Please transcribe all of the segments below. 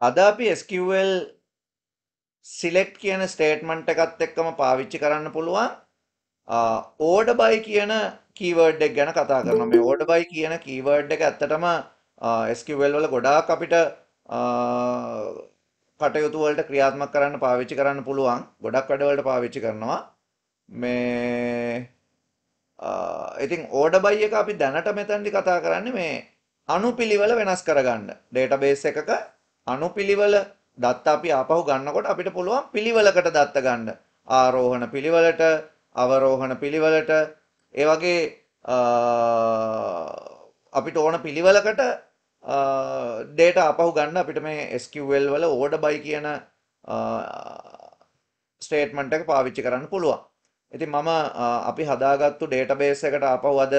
අද අපි SQL select කියන ස්ටේට්මන්ට් එකත් එක්කම පාවිච්චි කරන්න පුළුවන් order by කියන keyword එක ගැන කතා කරනවා. මේ order by කියන keyword එක ඇත්තටම SQL වල ගොඩාක් අපිට කටයුතු වලට ක්‍රියාත්මක කරන්න පාවිච්චි කරන්න පුළුවන්. ගොඩක් වැඩවලට පාවිච්චි කරනවා. මේ ඉතින් ඕඩ බයි එක අපි දැනට මෙතැන්දි කතා කරන්නේ මේ අනුපිළිවෙල වෙනස් කරගන්න. ඩේටාබේස් එකක අනුපිළිවෙල දත්ත අපි ආපහු ගන්නකොට අපිට පුළුවන් පිළිවෙලකට දත්ත ගන්න. ආරෝහණ පිළිවෙලට, අවරෝහණ පිළිවෙලට, ඒ වගේ අපිට ඕන පිළිවෙලකට data ආපහු ගන්න අපිට මේ SQL වල order by කියන statement එක පාවිච්චි කරන්න පුළුවන්. ඉතින් මම අපි හදාගත්තු database එකට ආපහු අද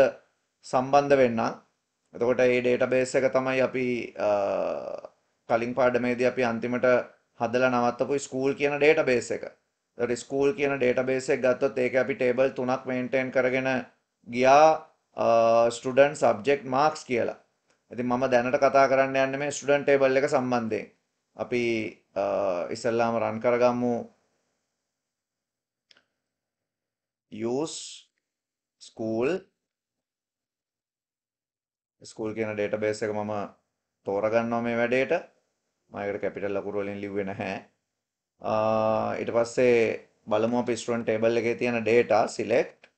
සම්බන්ධ වෙන්නම්. එතකොට මේ database එක තමයි අපි කලින් පාඩමේදී අපි අන්තිමට හදලා නවත්තපු ස්කූල් කියන ඩේටාබේස් එක. ඒතකොට ස්කූල් කියන ඩේටාබේස් එක ගත්තොත් ඒක අපි ටේබල් 3ක් මේන්ටේන් කරගෙන ගියා ස්ටුඩන්ට් සබ්ජෙක්ට් මාක්ස් කියලා. ඉතින් මම දැනට කතා කරන්න යන්නේ මේ ස්ටුඩන්ට් ටේබල් එක සම්බන්ධයෙන්. අපි ඉස්සල්ලාම රන් කරගමු use school school කියන database එක මම තෝරගන්නවා මේ වැඩේට මම ඒකට කැපිටල් අකුරු වලින් ලිව්වේ නැහැ. ඊට පස්සේ බලමු අපි ස්ටුඩන්ට් ටේබල් එකේ තියෙන data select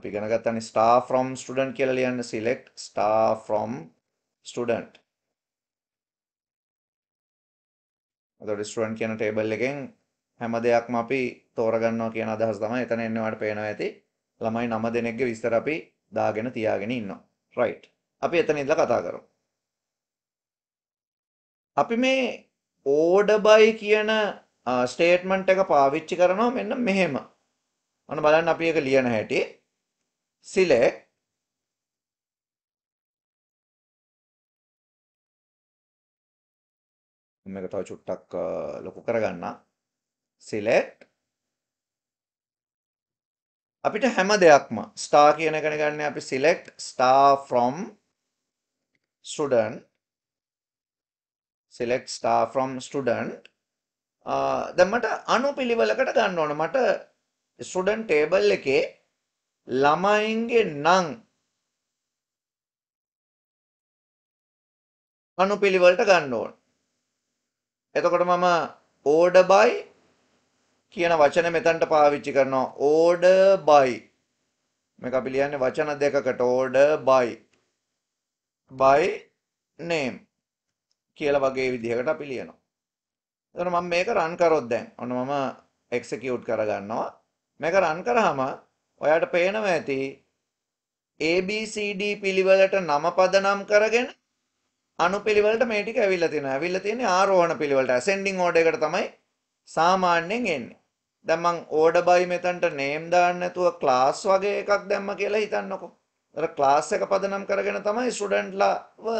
අපි ඉගෙන ගන්නනේ star from student කියලා ලියන්න select star from student. එතකොට ස්ටුඩන්ට් කියන ටේබල් එකෙන් හැම දෙයක්ම අපි තෝරගන්නවා කියන අදහස තමයි එතන එන්නේ ඔයාලට පේනවා ඇති. ළමයි 9 දෙනෙක්ගේ විස්තර අපි දාගෙන තියාගෙන ඉන්නවා. right. අපි එතන ඉඳලා කතා කරමු. අපි මේ ඕඩ බයි කියන ස්ටේට්මන්ට් එක පාවිච්චි කරනවා මෙන්න මෙහෙම. අන්න බලන්න අපි ඒක ලියන හැටි. select මම එක තව චුට්ටක් ලොකු කරගන්න. select අපිට හැම දෙයක්ම star කියන එකනේ ගන්න අපි select star from student select star from student uh, දැන් මට අණු පිළිවෙලකට ගන්න ඕන මට student table එකේ ළමයින්ගේ නම් අණු පිළිවෙලට ගන්න ඕන එතකොට මම order by කියන වචන මෙතනට පාවිච්චි කරනවා order by මේක අපි ලියන්නේ වචන දෙකකට order by by name කියලා වගේ විදිහකට අපි ලියනවා. එතකොට මම මේක රන් කරොත් දැන් ඔන්න මම එක්සිකියුට් කරගන්නවා. මේක රන් කරාම ඔයාට පේනවා ඇති ABCD පිළිවෙලට නම පදනම් කරගෙන අනුපිළිවෙලට මේ ටික ඇවිල්ලා තියෙනවා. ඇවිල්ලා තියෙන්නේ ආරෝහණ පිළිවෙලට ascending order එකට තමයි සාමාන්‍යයෙන් එන්නේ. දැන් මං order by මෙතනට name දාන්න නැතුව class වගේ එකක් දැම්ම කියලා හිතන්නකෝ. ඒතර class එක පදනම් කරගෙන තමයි ස්ටුඩන්ට්ලාව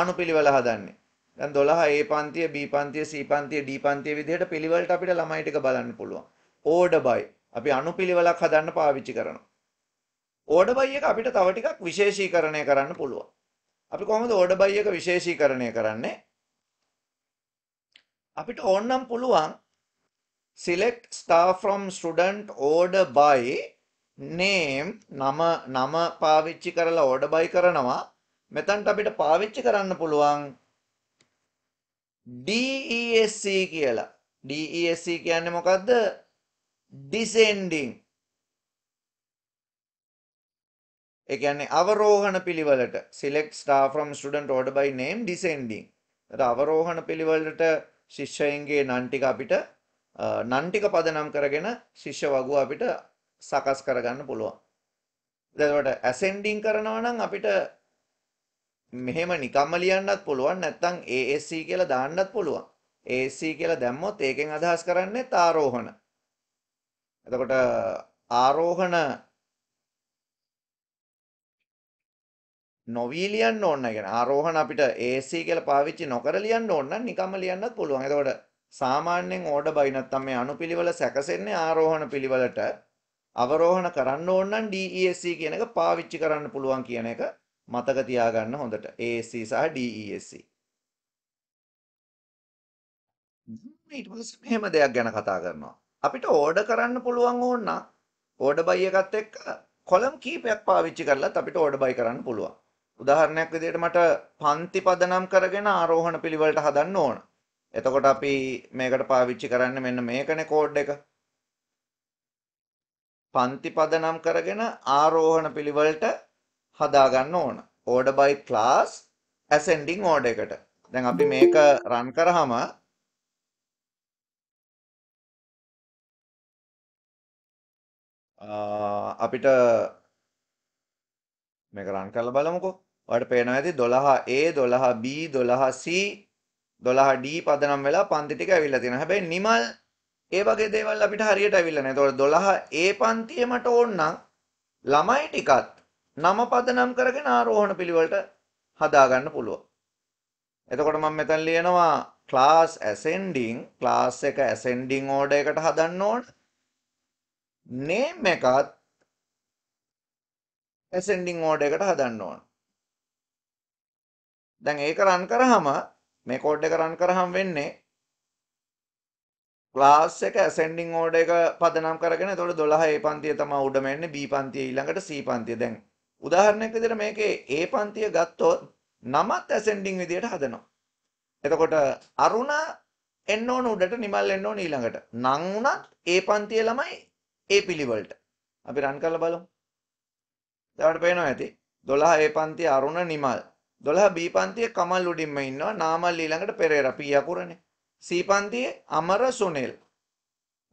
අනුපිළිවෙල හදන්නේ. දැන් 12 A පන්තිය B පන්තිය C පන්තිය D පන්තිය විදිහට පිළිවෙලට අපිට ළමයි ටික බලන්න පුළුවන්. ඕඩර් බයි අපි අනුපිළිවෙලක් හදන්න පාවිච්චි කරනවා. ඕඩර් බයි එක අපිට තව ටිකක් විශේෂීකරණය කරන්න පුළුවන්. අපි කොහොමද ඕඩර් බයි එක විශේෂීකරණය කරන්නේ? අපිට ඕනනම් පුළුවන් select star from student order by name නම නම පාවිච්චි කරලා order by කරනවා. මෙතනට අපිට පාවිච්චි කරන්න පුළුවන් DESC e කියලා. DESC e කියන්නේ මොකද්ද? descending. ඒ කියන්නේ අවරෝහණ පිළිවෙලට select star from student order by name descending. ඒතර අවරෝහණ පිළිවෙලට ශිෂ්‍යයන්ගේ නන් ටික අපිට නන් ටික පදනම් කරගෙන ශිෂ්‍ය වගුව අපිට සකස් කරගන්න පුළුවන්. එතකොට ascending කරනවා නම් අපිට මෙහෙම නිකම්ම ලියන්නත් පුළුවන් නැත්නම් ASC කියලා දාන්නත් පුළුවන්. ASC කියලා දැම්මොත් ඒකෙන් අදහස් කරන්නේ ආරෝහණ. එතකොට ආරෝහණ නොවී ලියන්න ඕන නැහැ. ආරෝහණ අපිට ASC කියලා පාවිච්චි නොකර ලියන්න ඕන නම් නිකම්ම ලියන්නත් පුළුවන්. එතකොට සාමාන්‍යයෙන් ඕඩර් බයි නැත්නම් මේ අනුපිළිවෙල සැකසෙන්නේ ආරෝහණ පිළිවෙලට අවරෝහණ කරන්න ඕන නම් DESC කියන එක පාවිච්චි කරන්න පුළුවන් කියන එක මතක තියාගන්න හොඳට ASC සහ DESC. ඊට පස්සේ මෙහෙම දෙයක් ගැන කතා කරනවා. අපිට ඕඩර් කරන්න පුළුවන් ඕන නම් ඕඩර් බයි එකත් එක්ක කොලම් කීපයක් පාවිච්චි කරලත් අපිට ඕඩර් බයි කරන්න පුළුවන්. උදාහරණයක් විදිහට මට පන්ති පදනම් කරගෙන ආරෝහණ පිළිවෙලට හදන්න ඕන. එතකොට අපි මේකට පාවිච්චි කරන්නේ මෙන්න මේකනේ කෝඩ් එක. පන්ති පදනම් කරගෙන ආරෝහණ පිළිවෙලට හදාගන්න ඕන order by class ascending order එකට දැන් අපි මේක රන් කරාම අපිට මේක රන් කරලා බලමුකෝ. ඔයාලට පේනවා ඇති 12A 12B 12C 12D පදනම් වෙලා පන්ති ටික ඇවිල්ලා තියෙනවා. හැබැයි නිමල් ඒ වගේ දේවල් අපිට හරියට ඇවිල්ලා නැහැ. ඒතකොට 12A පන්තිය මට ඕන නම් ළමයි ටිකත් නම පදනම් කරගෙන ආරෝහණ පිළිවෙලට හදා ගන්න පුළුවන්. එතකොට මම මෙතන ලියනවා class ascending class එක ascending order එකට හදන්න ඕන. name එකත් ascending order එකට හදන්න ඕන. දැන් ඒක run කරාම මේ code එක run කරාම වෙන්නේ ක්ලාස් එක ඇසෙන්ඩිං ඕඩ එක පදනම් කරගෙන එතකොට 12 A පන්තිය තමයි උඩම එන්නේ B පන්තිය ඊළඟට C පන්තිය දැන් උදාහරණයක් විදිහට මේකේ A පන්තිය ගත්තොත් නමත් ඇසෙන්ඩින් විදිහට හදනවා. එතකොට අරුණ එන්න ඕන උඩට නිමල් එන්න ඕන ඊළඟට. නං උනත් A පන්තිය ළමයි A පිළිවෙලට. අපි රන් කරලා බලමු. දවට පේනවා ඇති. 12 A පන්තිය Aruna Nimal. 12 B පන්තිය Kamal උඩින්ම ඉන්නවා. නාමල් ඊළඟට පෙරේරා පී අකුරනේ. C පන්තියේ අමර සුනිල්.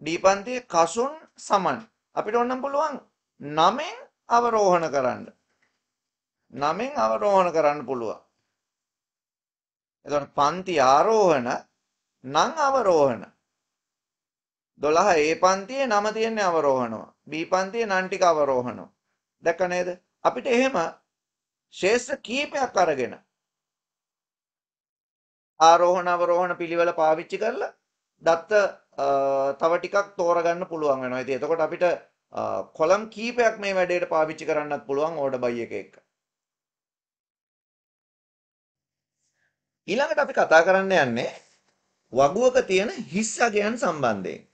D පන්තියේ කසුන් සමන්. අපිට ඕනම් පුළුවන් නමෙන් අවරෝහණ කරන්න. නමෙන් අවරෝහණ කරන්න පුළුවන්. එතකොට පන්ති ආරෝහණ නම් අවරෝහණ 12 A පන්තියේ නම තියෙන්නේ අවරෝහණව. B පන්තියේ නම් ටික අවරෝහණව. දැක්ක නේද? අපිට එහෙම ශේෂ්ත්‍ර කීපයක් අරගෙන ආරෝහණ අවරෝහණ පිළිවෙල පාවිච්චි කරලා දත්ත තව ටිකක් තෝරගන්න පුළුවන් වෙනවා. ඉතින් එතකොට අපිට කොලම් කීපයක් මේ වැඩේට පාවිච්චි කරන්නත් පුළුවන් ඕඩර් බයි එක එක්ක. ඊළඟට අපි කතා කරන්න යන්නේ වගුවක තියෙන හිස් අගයන් සම්බන්ධයෙන්.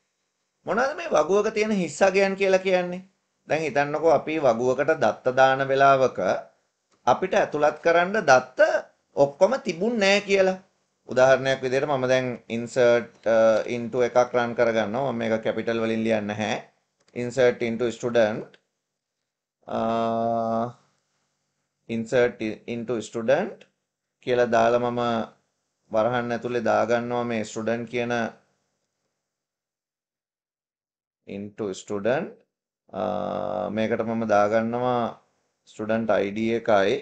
මොනවද මේ වගුවක තියෙන හිස් අගයන් කියලා කියන්නේ? දැන් හිතන්නකෝ අපි වගුවකට දත්ත දාන වෙලාවක අපිට ඇතුළත් කරන්න දත්ත ඔක්කොම තිබුණ නෑ කියලා. උදාහරණයක් විදිහට මම දැන් insert uh, into එකක් run කරගන්නවා. මම මේක capital වලින් ලියන්නේ නැහැ. insert into student uh, insert into student කියලා දාලා මම වරහන් ඇතුලේ දාගන්නවා මේ ස්ටුඩන්ට් කියන into student මේකට මම දාගන්නවා student id එකයි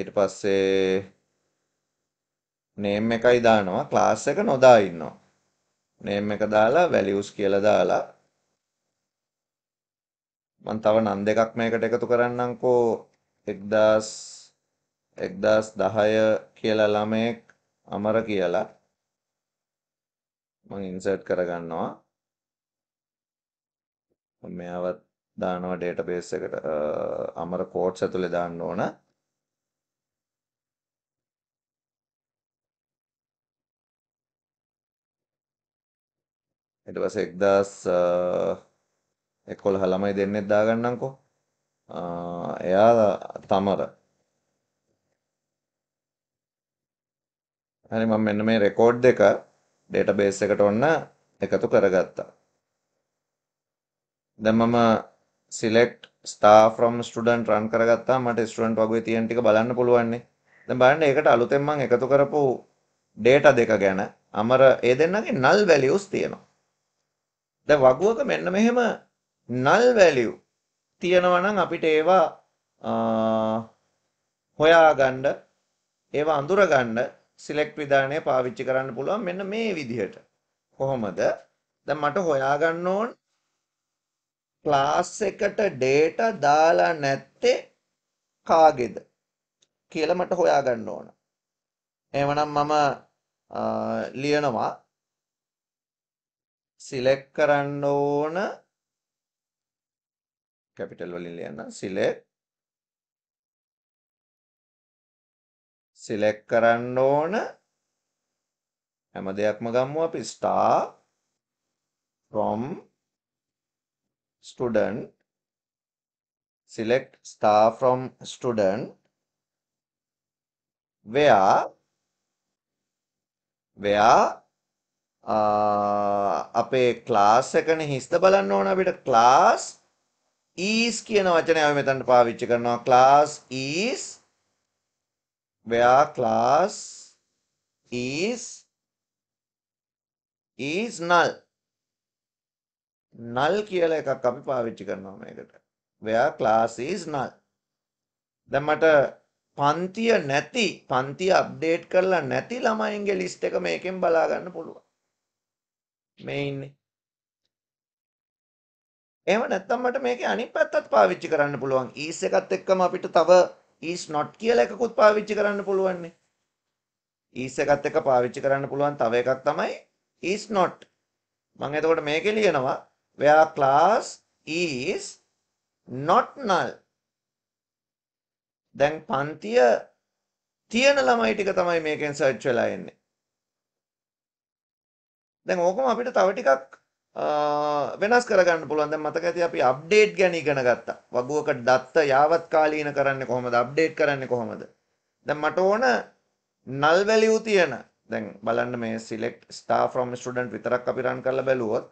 ඊට පස්සේ name එකයි දානවා class එක නොදා ඉන්නවා name එක දාලා values කියලා දාලා මම තව නම් දෙකක් මේකට එකතු කරන්නම්කෝ 1000 1010 කියලා ළමෙක් අමර කියලා මම ඉන්සර්ට් කරගන්නවා මෙයාවත් දානවා ඩේටාබේස් එකට අමර කෝඩ්ස් ඇතුලේ දාන්න ඕන. ඊට පස්සේ 1000 11 ළමයි දෙන්නෙක් දාගන්නම්කෝ. එයා තමර. හරි මම මෙන්න මේ රෙකෝඩ් දෙක ඩේටාබේස් එකට ඔන්න එකතු කරගත්තා. දැන් මම select star from student run කරගත්තා. මට student වගේ තියෙන ටික බලන්න පුළුවන්නේ. දැන් බලන්න ඒකට අලුතෙන් මම එකතු කරපු ඩේටා දෙක ගැන අමර ඒ දෙන්නගේ null values තියෙනවා. දැන් වගුවක මෙන්න මෙහෙම null value තියෙනවා නම් අපිට ඒවා හොයාගන්න ඒවා අඳුරගන්න select විධානය පාවිච්චි කරන්න පුළුවන් මෙන්න මේ විදිහට. කොහොමද? දැන් මට හොයාගන්න ඕන class එකට data දාලා නැත්තේ කාගේද කියලා මට හොයාගන්න ඕන. එහෙමනම් මම ලියනවා select කරන්න ඕන කැපිටල් වලින් ලියන්න select select කරන්න ඕන හැම දෙයක්ම ගම්මු අපි star from student select star from student where where uh, අපේ ක්ලාස් එකනේ හිස්ත බලන්න ඕන අපිට ක්ලාස් is කියන වචනය අපි මෙතනට පාවිච්චි කරනවා class is where class is is null null කියලා එකක් අපි පාවිච්චි කරනවා මේකට where class is null දැන් මට පන්තිය නැති පන්තිය අප්ඩේට් කරලා නැති ළමයින්ගේ ලිස්ට් එක මේකෙන් බලා ගන්න පුළුවන් මේ ඉන්නේ එහෙම නැත්නම් මට මේකේ අනිත් පැත්තත් පාවිච්චි කරන්න පුළුවන්. is එකත් එක්කම අපිට තව is not කියලා එකකුත් පාවිච්චි කරන්න පුළුවන් is එකත් එක්ක පාවිච්චි කරන්න පුළුවන් තව එකක් තමයි is not. මම එතකොට මේකේ ලියනවා where class is not null. දැන් පන්තිය තියෙන ළමයි ටික තමයි මේකෙන් සර්ච් වෙලා එන්නේ. දැන් ඕකම අපිට තව ටිකක් වෙනස් කරගන්න පුළුවන් දැන් මතක ඇති අපි අප්ඩේට් ගැන ඉගෙන ගත්තා වගුවක දත්ත යාවත් කාලීන කරන්නේ කොහොමද අප්ඩේට් කරන්නේ කොහොමද දැන් මට ඕන null value තියෙන දැන් බලන්න මේ select star from student විතරක් අපි රන් කරලා බැලුවොත්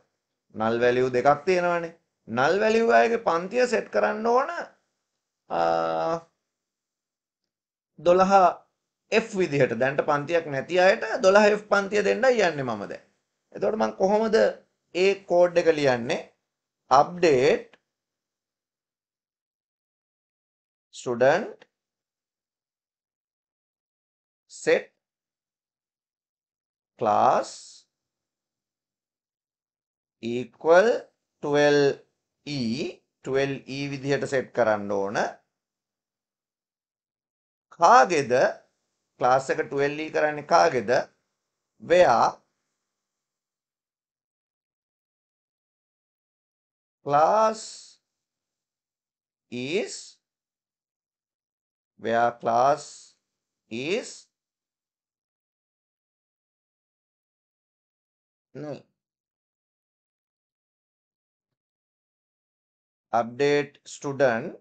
null value දෙකක් තියෙනවානේ null value අයගේ පන්තිය set කරන්න ඕන 12 F විදිහට දැන්ට පන්තියක් නැති අයට 12 F පන්තිය දෙන්නයි යන්නේ මම දැන් එතකොට මම කොහොමද ඒ කෝඩ් එක ලියන්නේ update student set class equal 12e 12e e විදිහට set කරන්න ඕන කාගේද ක්ලාස් එක 12e e කරන්නේ කාගේද where class is where class is null. Update student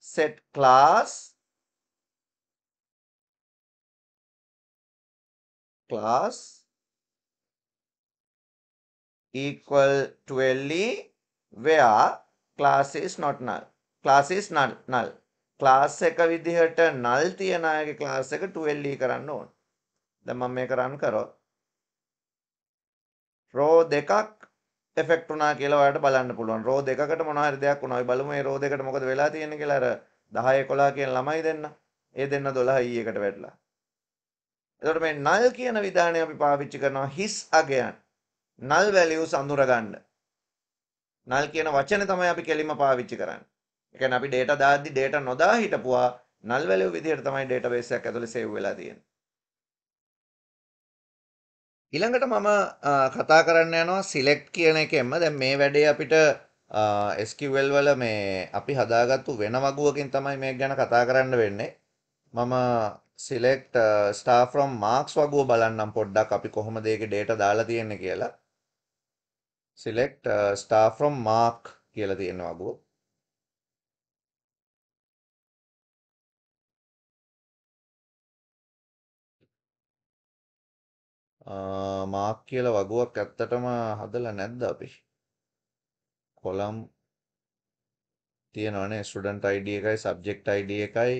set class class equal to le where class is not null. class is null. null. class එක විදිහට null තියන අයගේ class එක 12e කරන්න ඕන. දැන් මම මේක run කරොත් row දෙකක් effect වුණා කියලා ඔයාලට බලන්න පුළුවන්. row දෙකකට මොනවා හරි දෙයක් වුණා. අපි බලමු මේ row දෙකට මොකද වෙලා තියෙන්නේ කියලා. අර 10 11 කියන ළමයි දෙන්න. ඒ දෙන්න 12 e එකට වැටලා. එතකොට මේ null කියන විධානය අපි පාවිච්චි කරනවා his again null values අඳුර ගන්න. null කියන වචනේ තමයි අපි කෙලින්ම පාවිච්චි කරන්නේ. ඒ කියන්නේ අපි data දාද්දි data නොදා හිටපුවා null value විදිහට තමයි database එකක් ඇතුලේ save වෙලා තියෙන්නේ. ඊළඟට මම කතා කරන්න යනවා select කියන එකෙන්ම දැන් මේ වැඩේ අපිට SQL වල මේ අපි හදාගත්තු වෙන වගුවකින් තමයි මේක ගැන කතා කරන්න වෙන්නේ. මම select star from marks වගුව බලන්නම් පොඩ්ඩක් අපි කොහොමද ඒකේ data දාලා තියෙන්නේ කියලා. select uh, star from mark කියලා තියෙනවා බෝ මාක් කියලා වගුවක් ඇත්තටම හදලා නැද්ද අපි කොලම් තියෙනවනේ ස්ටඩන්ට් අයිඩ එකයි සබ්ජෙක්් අයිඩ එකයි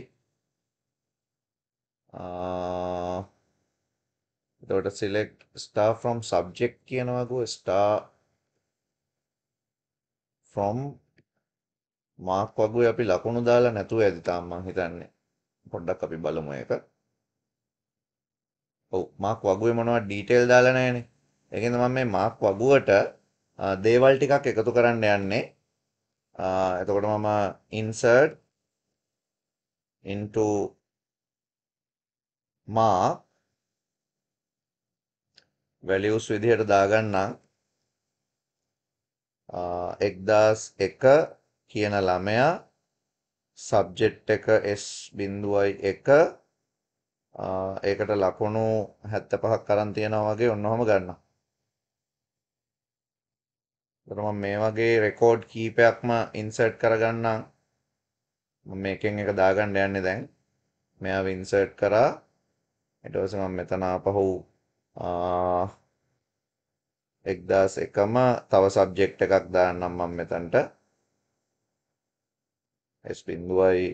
එතවට සිලෙක්් ස්ටා ෆ්‍රම් සබ්ජෙක්් කියනවගුව ස්ටා from mark වගේ අපි ලකුණු දාලා නැතුව ඇති තාම මං හිතන්නේ. පොඩ්ඩක් අපි බලමු ඒක. ඔව් මාක් වගුවේ මොනවද ඩීටේල් දාලා නැහැනේ. ඒකෙන්ද මම මේ මාක් වගුවට දේවල් ටිකක් එකතු කරන්න යන්නේ. එතකොට මම insert into mark values විදිහට දාගන්නම්. 1001 කියන ළමයා සබ්ජෙක්ට් එක S.1 ඒකට ලකුණු 75ක් අරන් තියනවා වගේ ඔන්නෝම ගන්නවා. ඒතර මම මේ වගේ රෙකෝඩ් කීපයක්ම ඉන්සර්ට් කරගන්නම්. මම මේකෙන් එක දාගන්න යන්නේ දැන්. මෙයාව ඉන්සර්ට් කරා. ඊට පස්සේ මම මෙතන ආපහු ආ 1001 එකම තව සබ්ජෙක්ට් එකක් දාන්නම් මම මෙතනට S බිඳුවයි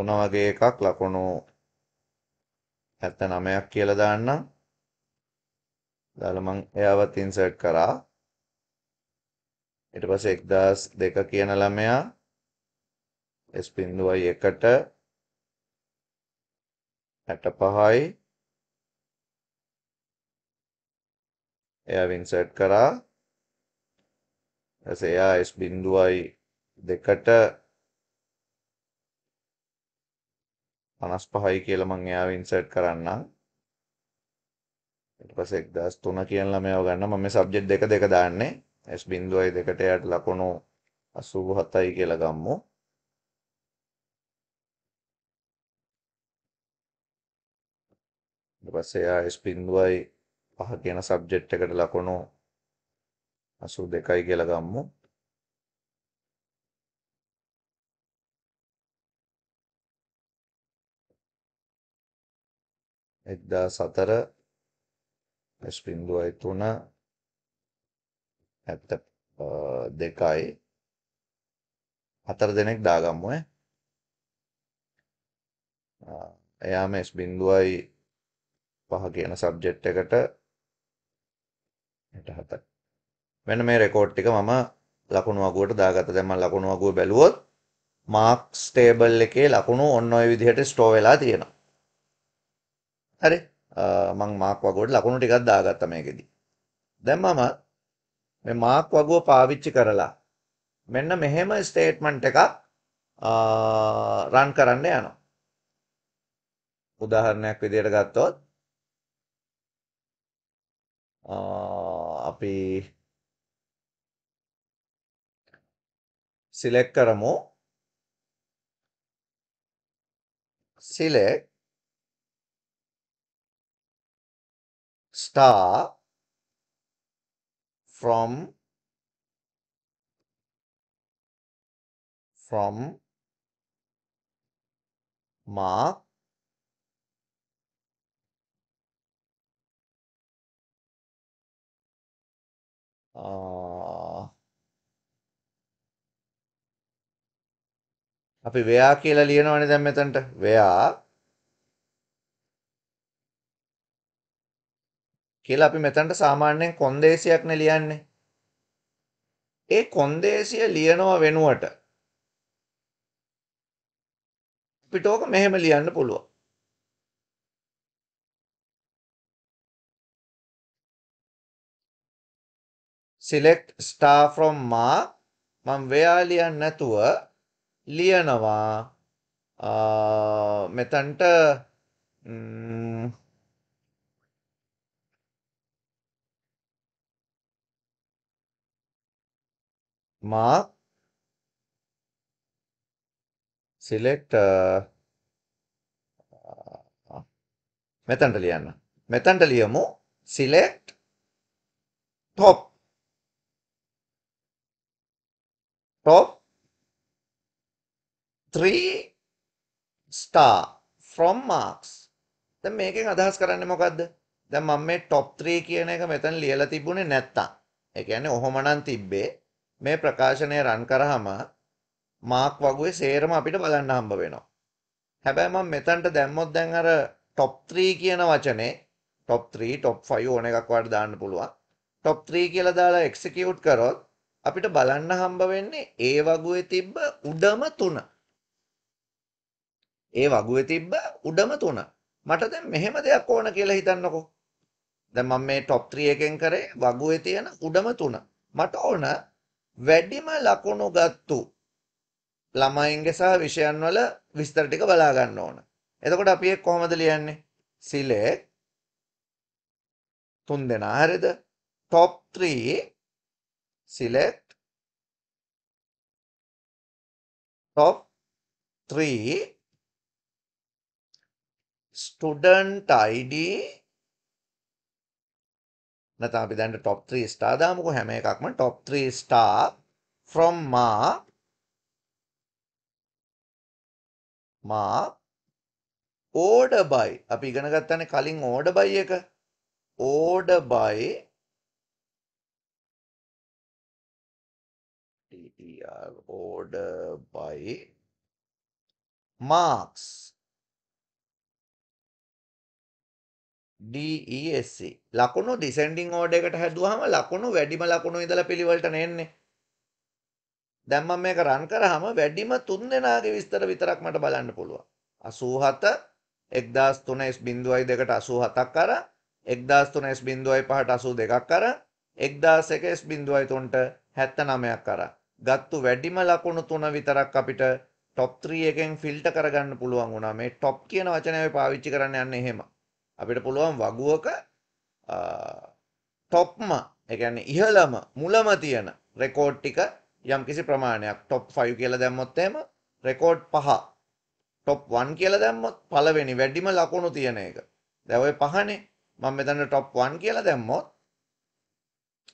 3 වගේ එකක් ලකුණු 79ක් කියලා දාන්නම්. දාලා මම එයාවත් insert කරා. ඊට පස්සේ 1002 කියන ළමයා S බිඳුවයි 1ට 65යි එයා වින්සර්ට් කරා ඊට එයා S බිඳුවයි දෙකට 55යි කියලා මම එයාව ඉන්සර්ට් කරන්නම් ඊට පස්සේ 1003 කියන ළමයාව ගන්න මම මේ සබ්ජෙක්ට් දෙක දෙක දාන්නේ S බිඳුවයි දෙකට එයාට ලකුණු 87යි කියලා ගම්මු ඊට පස්සේ එයා S බිඳුවයි පහ කියන සබ්ජෙක්ට් එකට ලකුණු 82යි කියලා ගම්මු. එක්දා සතර ස්පින්දුවයි තුන ඇත්ත දෙකයි හතර දෙනෙක් දාගම්මුව එයාම ස්බින්දුවයි පහ කියන සබ්ජෙට් එකට හතයි මෙන්න මේ රෙකෝඩ් එක මම ලකුණු වගුවට දාගත්ත දැන් මම ලකුණු වගුව බැලුවොත් මාක්ස් ටේබල් එකේ ලකුණු ඔන්න ඔය විදිහට ස්ටෝ වෙලා තියෙනවා හරි මං මාක් වගුවට ලකුණු ටිකක් දාගත්ත මේකෙදි දැන් මම මේ මාක් වගුව පාවිච්චි කරලා මෙන්න මෙහෙම ස්ටේට්මන්ට් එකක් රන් කරන්න යනවා උදාහරණයක් විදිහට ගත්තොත් copy select කරමු select star from from mark අපි වෙයා කියලා ලියනවනේ දැන් මෙතනට වෙයා කියලා අපි මෙතනට සාමාන්‍යයෙන් කොන්දේසියක්නේ ලියන්නේ ඒ කොන්දේසිය ලියනව වෙනුවට අපිට ඕක මෙහෙම ලියන්න පුළුවන් select star from මා මම where ලියන්න නැතුව ලියනවා මෙතන්ට මා select මෙතන්ට ලියන්න මෙතන්ට ලියමු select top top 3 star from marks දැන් මේකෙන් අදහස් කරන්නේ මොකද්ද දැන් මම මේ top 3 කියන එක මෙතන ලියලා තිබුණේ නැත්තම් ඒ කියන්නේ ඔහොමනම් තිබ්බේ මේ ප්‍රකාශනය රන් කරාම මාක් වගුවේ සේරම අපිට බලන්න හම්බ වෙනවා හැබැයි මම මෙතනට දැම්මොත් දැන් අර top 3 කියන වචනේ top 3 top 5 ඕන එකක් වාට දාන්න පුළුවන් top 3 කියලා දාලා execute කරොත් අපිට බලන්න හම්බ වෙන්නේ ඒ වගුවේ තිබ්බ උඩම තුන. ඒ වගුවේ තිබ්බ උඩම තුන. මට දැන් මෙහෙම දෙයක් ඕන කියලා හිතන්නකෝ. දැන් මම මේ টপ 3 එකෙන් කරේ වගුවේ තියෙන උඩම තුන. මට ඕන වැඩිම ලකුණු ගත්තු ළමයින්ගේ සහ විෂයන් වල විස්තර ටික බලා ගන්න ඕන. එතකොට අපි ඒක කොහොමද ලියන්නේ? සිලෙක් තුන් දෙනා හරිද? top 3 select top 3 student id නැත්නම් අපි දැන් top 3 star දාමුකෝ හැම එකක්ම top 3 star from mark mark order by අපි ඉගෙන ගත්තානේ කලින් order by එක order by are ordered by marks. DESC e. ලකුණු descending order එකට හැදුවාම ලකුණු වැඩිම ලකුණු ඉඳලා පිළිවෙලට නෙන්නේ. දැන් මම මේක රන් කරාම වැඩිම 3 දෙනාගේ විස්තර විතරක් මට බලන්න පුළුවන්. 87 1003.02ට 87ක් අර 1003.05ට 82ක් අර 1001.03ට 79ක් අර ගත්තු වැඩිම ලකුණු තුන විතරක් අපිට টොප් 3 එකෙන් ෆිල්ටර් කරගන්න පුළුවන් වුණා. මේ টොප් කියන වචනය අපි පාවිච්චි කරන්න යන්නේ එහෙම. අපිට පුළුවන් වගුවක টොප්ම ඒ කියන්නේ ඉහළම මුලම තියෙන රෙකෝඩ් ටික යම්කිසි ප්‍රමාණයක් টොප් 5 කියලා දැම්මොත් එහෙම රෙකෝඩ් පහ টොප් 1 කියලා දැම්මොත් පළවෙනි වැඩිම ලකුණු තියෙන එක. දැන් ওই පහනේ මම මෙතන টොප් 1 කියලා දැම්මොත්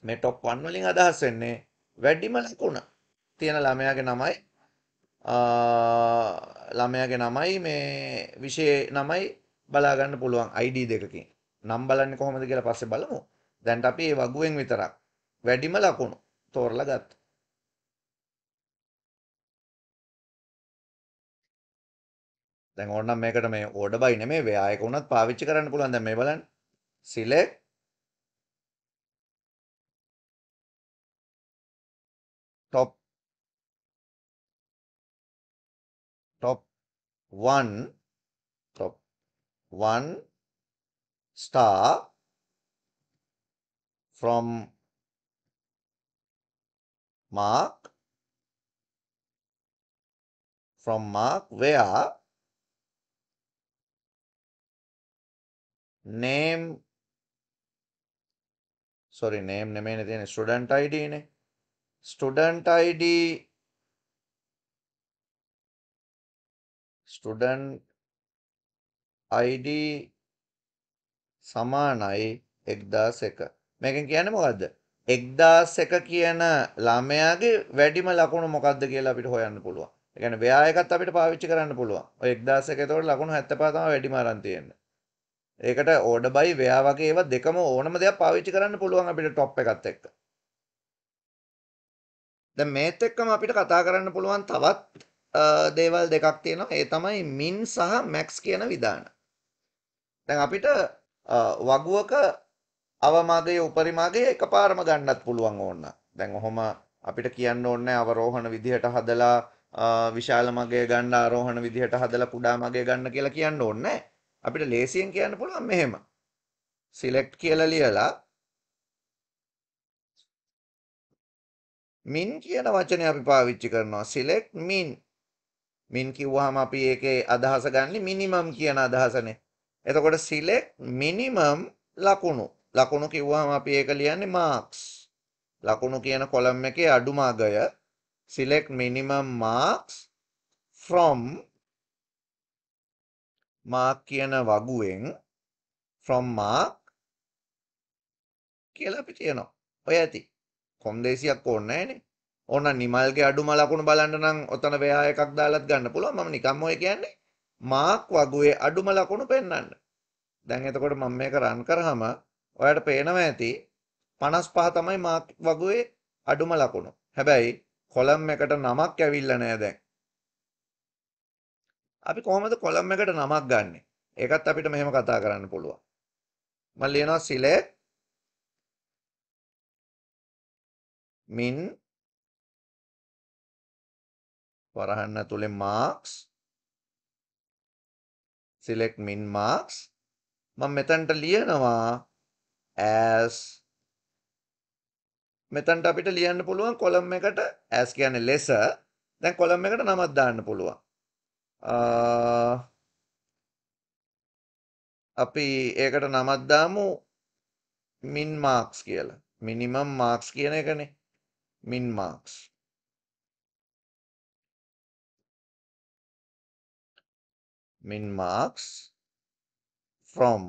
මේ টොප් 1 වලින් අදහස් වෙන්නේ වැඩිම ලකුණ. තියෙන ළමයාගේ නමයි ළමයාගේ නමයි මේ විෂය නමයි බලාගන්න පුළුවන් ID දෙකකින්. නම් බලන්නේ කොහොමද කියලා පස්සේ බලමු. දැන්ට අපි මේ වගුවෙන් විතරක් වැඩිම ලකුණු තෝරලා ගත්තා. දැන් ඕනනම් මේකට මේ ඕඩර් බයි නෙමෙයි ව්‍යායක උනත් පාවිච්චි කරන්න පුළුවන්. දැන් මේ බලන්න. select top one so one star from mark from mark where name sorry name name student id ne student id student ID සමානයි 1001 මේකෙන් කියන්නේ මොකද්ද 1001 කියන ළමයාගේ වැඩිම ලකුණු මොකද්ද කියලා අපිට හොයන්න පුළුවන්. ඒ කියන්නේ ව්‍යාය එකත් අපිට පාවිච්චි කරන්න පුළුවන්. ඔය 1001 එතකොට ලකුණු 75 තමයි වැඩිම අරන් තියෙන්නේ. ඒකට ඕඩර් බයි ව්‍යා වගේ ඒවා දෙකම ඕනම දෙයක් පාවිච්චි කරන්න පුළුවන් අපිට টොප් එකත් එක්ක. දැන් මේත් එක්කම අපිට කතා කරන්න පුළුවන් තවත් දේවල් දෙකක් තියෙනවා ඒ තමයි මින් සහ මැක්ස් කියන විධාන. දැන් අපිට වගුවක අවමාදයේ උපරිමාදයේ එකපාරම ගන්නත් පුළුවන් ඕන්න. දැන් ඔහොම අපිට කියන්න ඕනේ අවරෝහණ විදිහට හදලා විශාල මගය ගන්න ආරෝහණ විදිහට හදලා කුඩා මගය ගන්න කියලා කියන්න ඕනේ අපිට ලේසියෙන් කියන්න පුළුවන් මෙහෙම. select කියලා ලියලා මින් කියන වචනේ අපි පාවිච්චි කරනවා select min මින් කිව්වහම අපි ඒකේ අදහස ගන්න මිනිමම් කියන අදහසනේ. එතකොට සිලෙක් මිනිමම් ලකුණු. ලකුණු කිව්වහම අපි ඒක ලියන්නේ මාක්ස්. ලකුණු කියන කොලම් එකේ අඩුම අගය select minimum marks from mark කියන වගුවෙන් from mark කියලා අපි තියනවා. ඔය ඇති. කොන්දේසියක් ඕනේ නැහැනේ. ඕන නිමල්ගේ අඩුම ලකුණු බලන්න නම් ඔතන ව්‍යය එකක් දාලත් ගන්න පුළුවන් මම නිකම්ම ඔය කියන්නේ මාක් වගුවේ අඩුම ලකුණු පෙන්වන්න. දැන් එතකොට මම මේක රන් කරාම ඔයාලට පේනවා ඇති 55 තමයි මාක් වගුවේ අඩුම ලකුණු. හැබැයි කොලම් එකට නමක් ඇවිල්ලා නැහැ දැන්. අපි කොහොමද කොලම් එකට නමක් ගන්නෙ? ඒකත් අපිට මෙහෙම කතා කරන්න පුළුවන්. මම ලියනවා සිලේ මින් වරහන් ඇතුලේ marks select min marks මම මෙතනට ලියනවා as මෙතනට අපිට ලියන්න පුළුවන් කොලම් එකට as කියන්නේ less දැන් කොලම් එකට නමක් දාන්න පුළුවන් අපි ඒකට නමක් දාමු min marks කියලා minimum marks කියන එකනේ min marks min marks from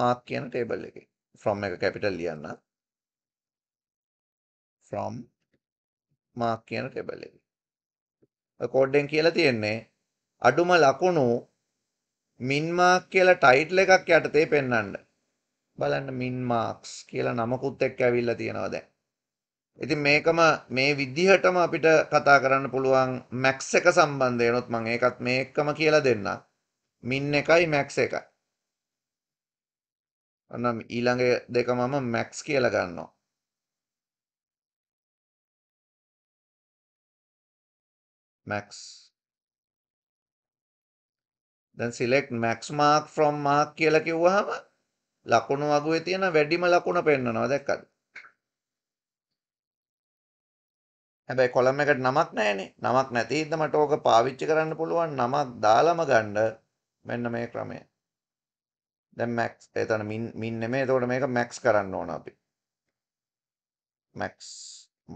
mark කියන ටේබල් එකේ from එක කැපිටල් ලියන්න from mark කියන ටේබල් එකේ ඔය කෝඩ් එකෙන් කියලා තියෙන්නේ අඩුම ලකුණු min mark කියලා ටයිටල් එකක් යටතේ පෙන්වන්න බලන්න min marks කියලා නමකුත් එක්ක ඇවිල්ලා තියෙනවා දැන් ඉතින් මේකම මේ විදිහටම අපිට කතා කරන්න පුළුවන් මැක්ස් එක සම්බන්ධ වෙනොත් මම ඒකත් මේ එක්කම කියලා දෙන්නම්. මින් එකයි මැක්ස් එකයි. අනම් ඊළඟ දෙක මම මැක්ස් කියලා ගන්නවා. මැක්ස් දැන් select max mark from mark කියලා කිව්වහම ලකුණු වගේ තියෙන වැඩිම ලකුණ පෙන්වනවා දැක්කද? හැබැයි කොලම් එකට නමක් නැහැනේ. නමක් නැති හින්දා මට ඕක පාවිච්චි කරන්න පුළුවන් නමක් දාලම ගන්න මෙන්න මේ ක්‍රමය. දැන් max එතන min min නෙමෙයි. එතකොට මේක max කරන්න ඕන අපි. max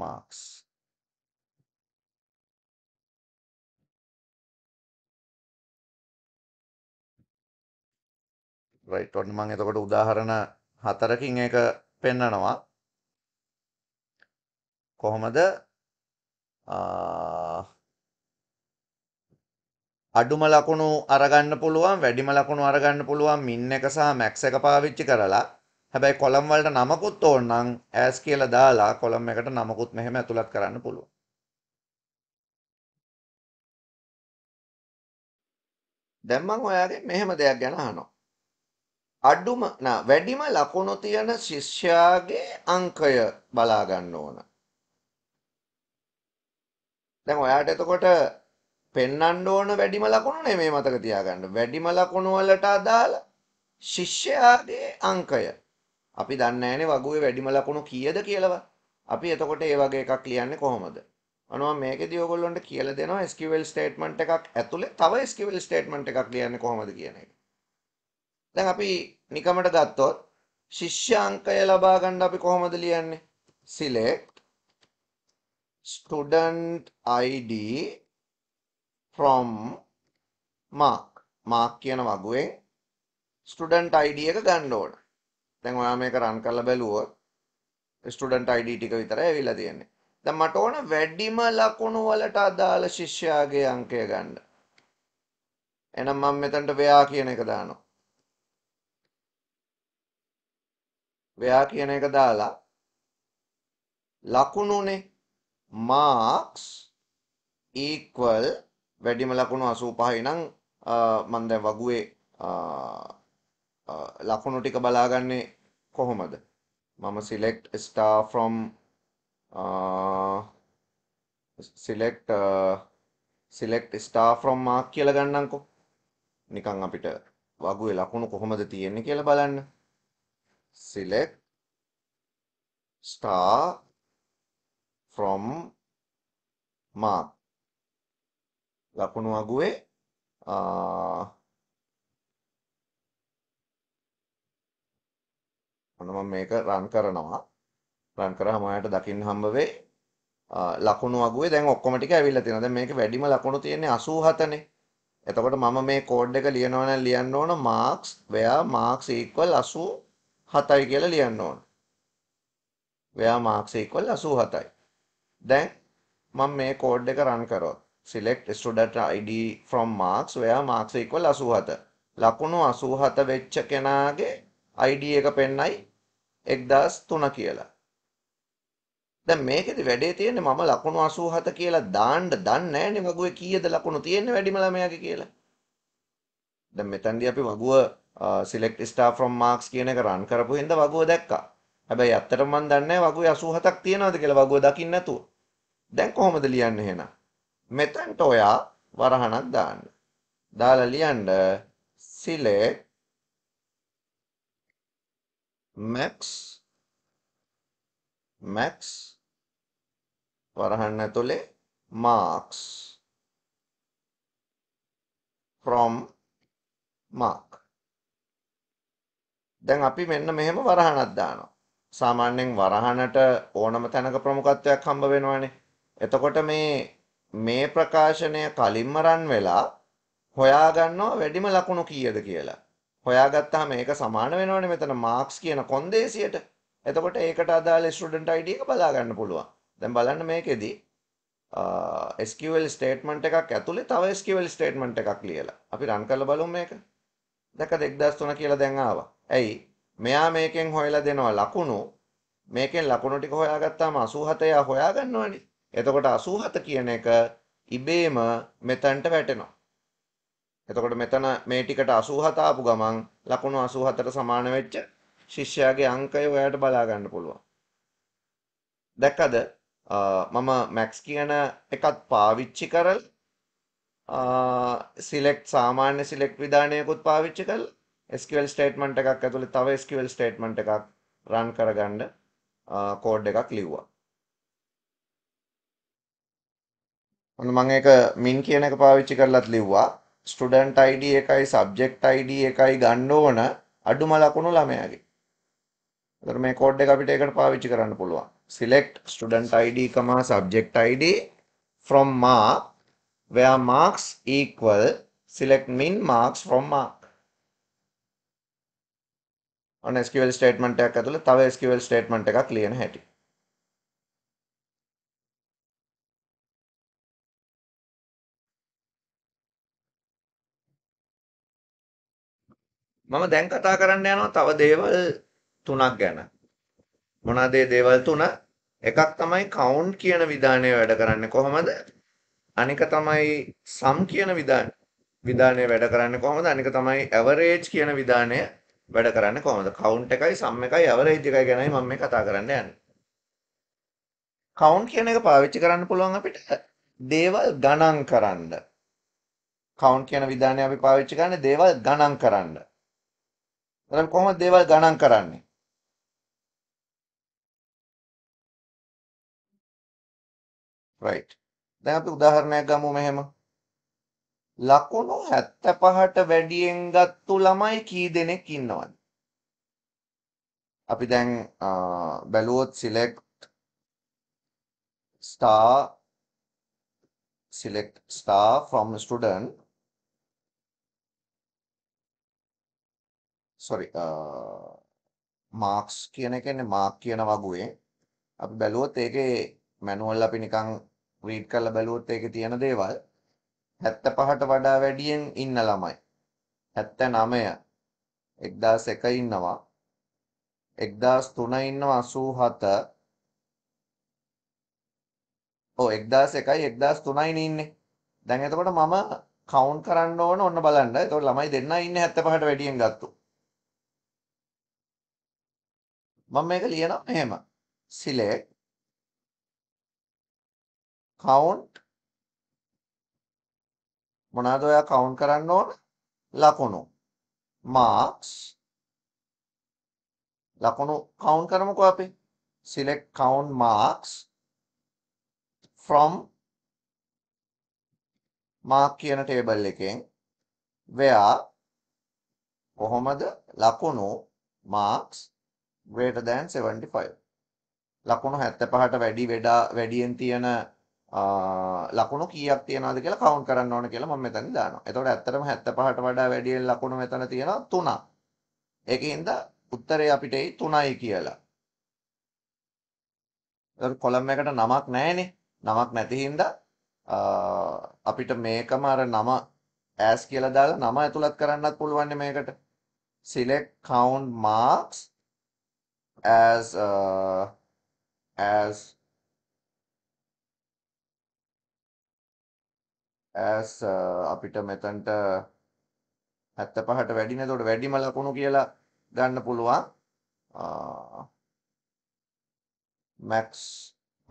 marks right ඔන්න මම එතකොට උදාහරණ හතරකින් ඒක පෙන්නනවා කොහොමද අඩුම ලකුණු අරගන්න පුළුවන් වැඩිම ලකුණු අරගන්න පුළුවන් මින් එක සහ මැක්ස් එක පාවිච්චි කරලා හැබැයි කොලම් වලට නමකුත් ඕන නම් ඈස් කියලා දාලා කොලම් එකට නමකුත් මෙහෙම ඇතුළත් කරන්න පුළුවන්. දැන් මම ඔයාගෙන් මෙහෙම දෙයක් ගැන අහනවා. අඩුම නෑ වැඩිම ලකුණු තියෙන ශිෂ්‍යයාගේ අංකය බලා ගන්න ඕන. දැන් ඔයාට එතකොට පෙන්වන්න ඕන වැඩිම ලකුණු නෙමෙයි මතක තියාගන්න. වැඩිම ලකුණු වලට අදාළ ශිෂ්‍යයාගේ අංකය. අපි දන්නේ නැහැනේ වගුවේ වැඩිම ලකුණු කීයද කියලා. අපි එතකොට ඒ වගේ එකක් ලියන්නේ කොහොමද? අනවා මේකෙදී ඔයගොල්ලන්ට කියලා දෙනවා SQL statement එකක් ඇතුලේ තව SQL statement එකක් ලියන්නේ කොහොමද කියන එක. දැන් අපි නිකමට ගත්තොත් ශිෂ්‍ය අංකය ලබා ගන්න අපි කොහොමද ලියන්නේ? select student ID from mark mark කියන වගුවෙන් ස්ටඩන්ට් ID එක ගන්න ඕන. දැන් ඔයා මේක රන් කරලා බලුවොත් ස්ටඩන්ට් ID ටික විතරයි ඇවිල්ලා තියෙන්නේ. දැන් මට ඕන වැඩිම ලකුණු වලට අදාළ ශිෂ්‍යයාගේ අංකය ගන්න. එහෙනම් මම මෙතනට ව්‍යා කියන එක දානවා. ව්‍යා කියන එක දාලා ලකුණුනේ marks equal වැඩිම ලකුණු 85 ඉනම් මම දැන් වගුවේ ලකුණු ටික බලාගන්නේ කොහොමද මම select star from uh, select uh, select star from mark කියලා ගන්නම්කෝ නිකන් අපිට වගුවේ ලකුණු කොහොමද තියෙන්නේ කියලා බලන්න select star from map ලකුණු අගුවේ ඔන්න මම මේක රන් කරනවා රන් කරාම ඔයාලට දකින්න හම්බ වෙයි ලකුණු අගුවේ දැන් ඔක්කොම ටික ඇවිල්ලා තියෙනවා දැන් මේකේ වැඩිම ලකුණු තියෙන්නේ 87නේ එතකොට මම මේ කෝඩ් එක ලියනවා නම් ලියන්න ඕන marks where marks equal 87යි කියලා ලියන්න ඕන where marks equal 87යි දැන් මම මේ කෝඩ් එක රන් කරොත් select student id from marks where marks equal 87 ලකුණු 87 වෙච්ච කෙනාගේ id එක පෙන්නයි 1003 කියලා. දැන් මේකෙදි වැඩේ තියෙන්නේ මම ලකුණු 87 කියලා දාන්න දන්නේ නැහැනේ වගුවේ කීයද ලකුණු තියෙන්නේ වැඩිම ළමයාගේ කියලා. දැන් මෙතනදී අපි වගුව uh, select star from marks කියන එක රන් කරපු හින්දා වගුව දැක්කා. හැබැයි ඇත්තටම මන් දන්නේ නැහැ වගුවේ 87ක් තියනවාද කියලා වගුව දකින්න නැතුව. දැන් කොහොමද ලියන්නේ එහෙනම්? මෙතනට ඔයා වරහණක් දාන්න. දාලා ලියන්න select max max වරහන් ඇතුලේ marks from mark දැන් අපි මෙන්න මෙහෙම වරහණක් දානවා සාමාන්‍යයෙන් වරහනට ඕනම තැනක ප්‍රමුඛත්වයක් හම්බ වෙනවානේ. එතකොට මේ මේ ප්‍රකාශනය කලින්ම රන් වෙලා හොයාගන්නවා වැඩිම ලකුණු කීයද කියලා. හොයාගත්තාම මේක සමාන වෙනවනේ මෙතන මාක්ස් කියන කොන්දේසියට. එතකොට ඒකට අදාළ ස්ටුඩන්ට් ID එක බලා ගන්න පුළුවන්. දැන් බලන්න මේකෙදි SQL ස්ටේට්මන්ට් එකක් ඇතුලේ තව SQL ස්ටේට්මන්ට් එකක් ලියලා. අපි රන් කරලා බලමු මේක. දැක්කද 1003 කියලා දැන් ආවා. ඇයි? මෙයා මේකෙන් හොයලා දෙනවා ලකුණු මේකෙන් ලකුණු ටික හොයාගත්තාම 87 යා හොයාගන්නවනේ. එතකොට 87 කියන එක ඉබේම මෙතනට වැටෙනවා. එතකොට මෙතන මේ ටිකට 87 ආපු ගමන් ලකුණු 87ට සමාන වෙච්ච ශිෂ්‍යයාගේ අංකය ඔයාලට බලා ගන්න පුළුවන්. දැක්කද? මම මැක්ස් කියන එකත් පාවිච්චි කරලා සිලෙක්ට් සාමාන්‍ය සිලෙක්ට් විධානයකුත් පාවිච්චි කළා. SQL ස්ටේට්මන්ට් එකක් ඇතුලේ තව SQL ස්ටේට්මන්ට් එකක් රන් කරගන්න කෝඩ් එකක් ලිව්වා. ඔන්න මම ඒක min කියන එක පාවිච්චි කරලත් ලිව්වා. student id එකයි subject id එකයි ගන්න ඕන අඩුම ලකුණු ළමයාගේ. ඒතර මේ කෝඩ් එක අපිට ඒකට පාවිච්චි කරන්න පුළුවන්. select student id, subject id from mark where marks equal select min marks from mark ඔන්න SQL ස්ටේට්මන්ට් එකක් ඇතුළේ තව SQL ස්ටේට්මන්ට් එකක් ලියන හැටි. මම දැන් කතා කරන්න යනවා තව දේවල් තුනක් ගැන. මොනවාද ඒ දේවල් තුන? එකක් තමයි count කියන විධානය වැඩ කරන්නේ කොහොමද? අනික තමයි sum කියන විධානය විධානය වැඩ කරන්නේ කොහොමද? අනික තමයි average කියන විධානය වැඩ කරන්නේ කොහොමද? කවුන්ට් එකයි සම් එකයි ඇවරේජ් එකයි ගැනයි මම මේ කතා කරන්න යන්නේ. කවුන්ට් කියන එක පාවිච්චි කරන්න පුළුවන් අපිට දේවල් ගණන් කරන්න. කවුන්ට් කියන විධානය අපි පාවිච්චි කරන්නේ දේවල් ගණන් කරන්න. එතන කොහොමද දේවල් ගණන් කරන්නේ? right. දැන් අපි උදාහරණයක් ගමු මෙහෙම. ලකුණු 75ට වැඩියෙන් ගත්තු ළමයි කී දෙනෙක් ඉන්නවද? අපි දැන් බැලුවොත් select star select star from student sorry marks කියන එකනේ mark කියන වගුවේ අපි බැලුවොත් ඒකේ මැනුවල් අපි නිකන් read කරලා බැලුවොත් ඒකේ තියෙන දේවල් 75ට වඩා වැඩියෙන් ඉන්න ළමයි 79 1001 ඉන්නවා 1003 ඉන්නවා 87 ඔව් 1001යි 1003යි නේ ඉන්නේ දැන් එතකොට මම කවුන්ට් කරන්න ඕන ඔන්න බලන්න එතකොට ළමයි දෙන්නා ඉන්නේ 75ට වැඩියෙන් ගත්තු මම මේක ලියනවා මෙහෙම select count මොනවාද ඔයා කවුන්ට් කරන්න ඕන? ලකුණු. marks ලකුණු කවුන්ට් කරමුකෝ අපි. select count marks from mark කියන ටේබල් එකෙන් where කොහොමද ලකුණු marks greater than 75 ලකුණු 75ට වැඩි වැඩියෙන් තියෙන ලකුණු කීයක් තියනවද කියලා කවුන්ට් කරන්න ඕන කියලා මම මෙතන දානවා. එතකොට ඇත්තටම 75ට වඩා වැඩි ලකුණු මෙතන තියෙනවා 3ක්. ඒකින්ද උත්තරේ අපිට 3යි කියලා. ඒතර කොලම් එකට නමක් නැහැනේ. නමක් නැති හින්දා අපිට මේකම අර නම as කියලා දාලා නම ඇතුළත් කරන්නත් පුළුවන් මේකට. select count marks as uh, as ඇස් uh, අපිට මෙතන්ට හැත්ත පහට වැඩින තොට වැඩිම ලකුණු කියලා ගන්න පුළුවන් මැක්ස්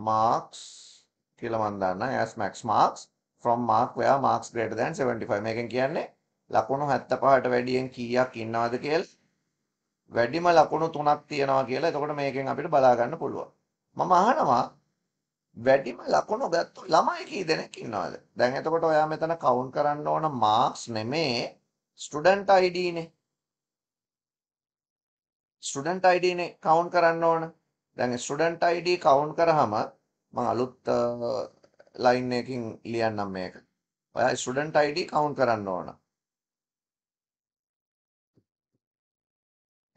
මාක්ස් කියලමන්දන්න as max marks from mark where marks great දැන් 75 එකෙන් කියන්නේ ලකුණු හැත්ත පහට වැඩියෙන් කීයක් ඉන්නවාද කියල් වැඩිම ලකුණු තුනක් තියෙනවා කියලා එතකොට මේකෙන් අපිට බලාගන්න පුළුවන් මම අහනවා වැඩිම ලකුණු ගත්ත ළමයි කී දෙනෙක් ඉන්නවද? දැන් එතකොට ඔයා මෙතන කවුන්ට් කරන්න ඕන මාක්ස් නෙමේ ස්ටුඩන්ට් ID නේ. ස්ටුඩන්ට් ID නේ කවුන්ට් කරන්න ඕන. දැන් ස්ටුඩන්ට් ID කවුන්ට් කරාම මම අලුත් ලයින් එකකින් ලියන්නම් මේක. ඔයා ස්ටුඩන්ට් ID කවුන්ට් කරන්න ඕන.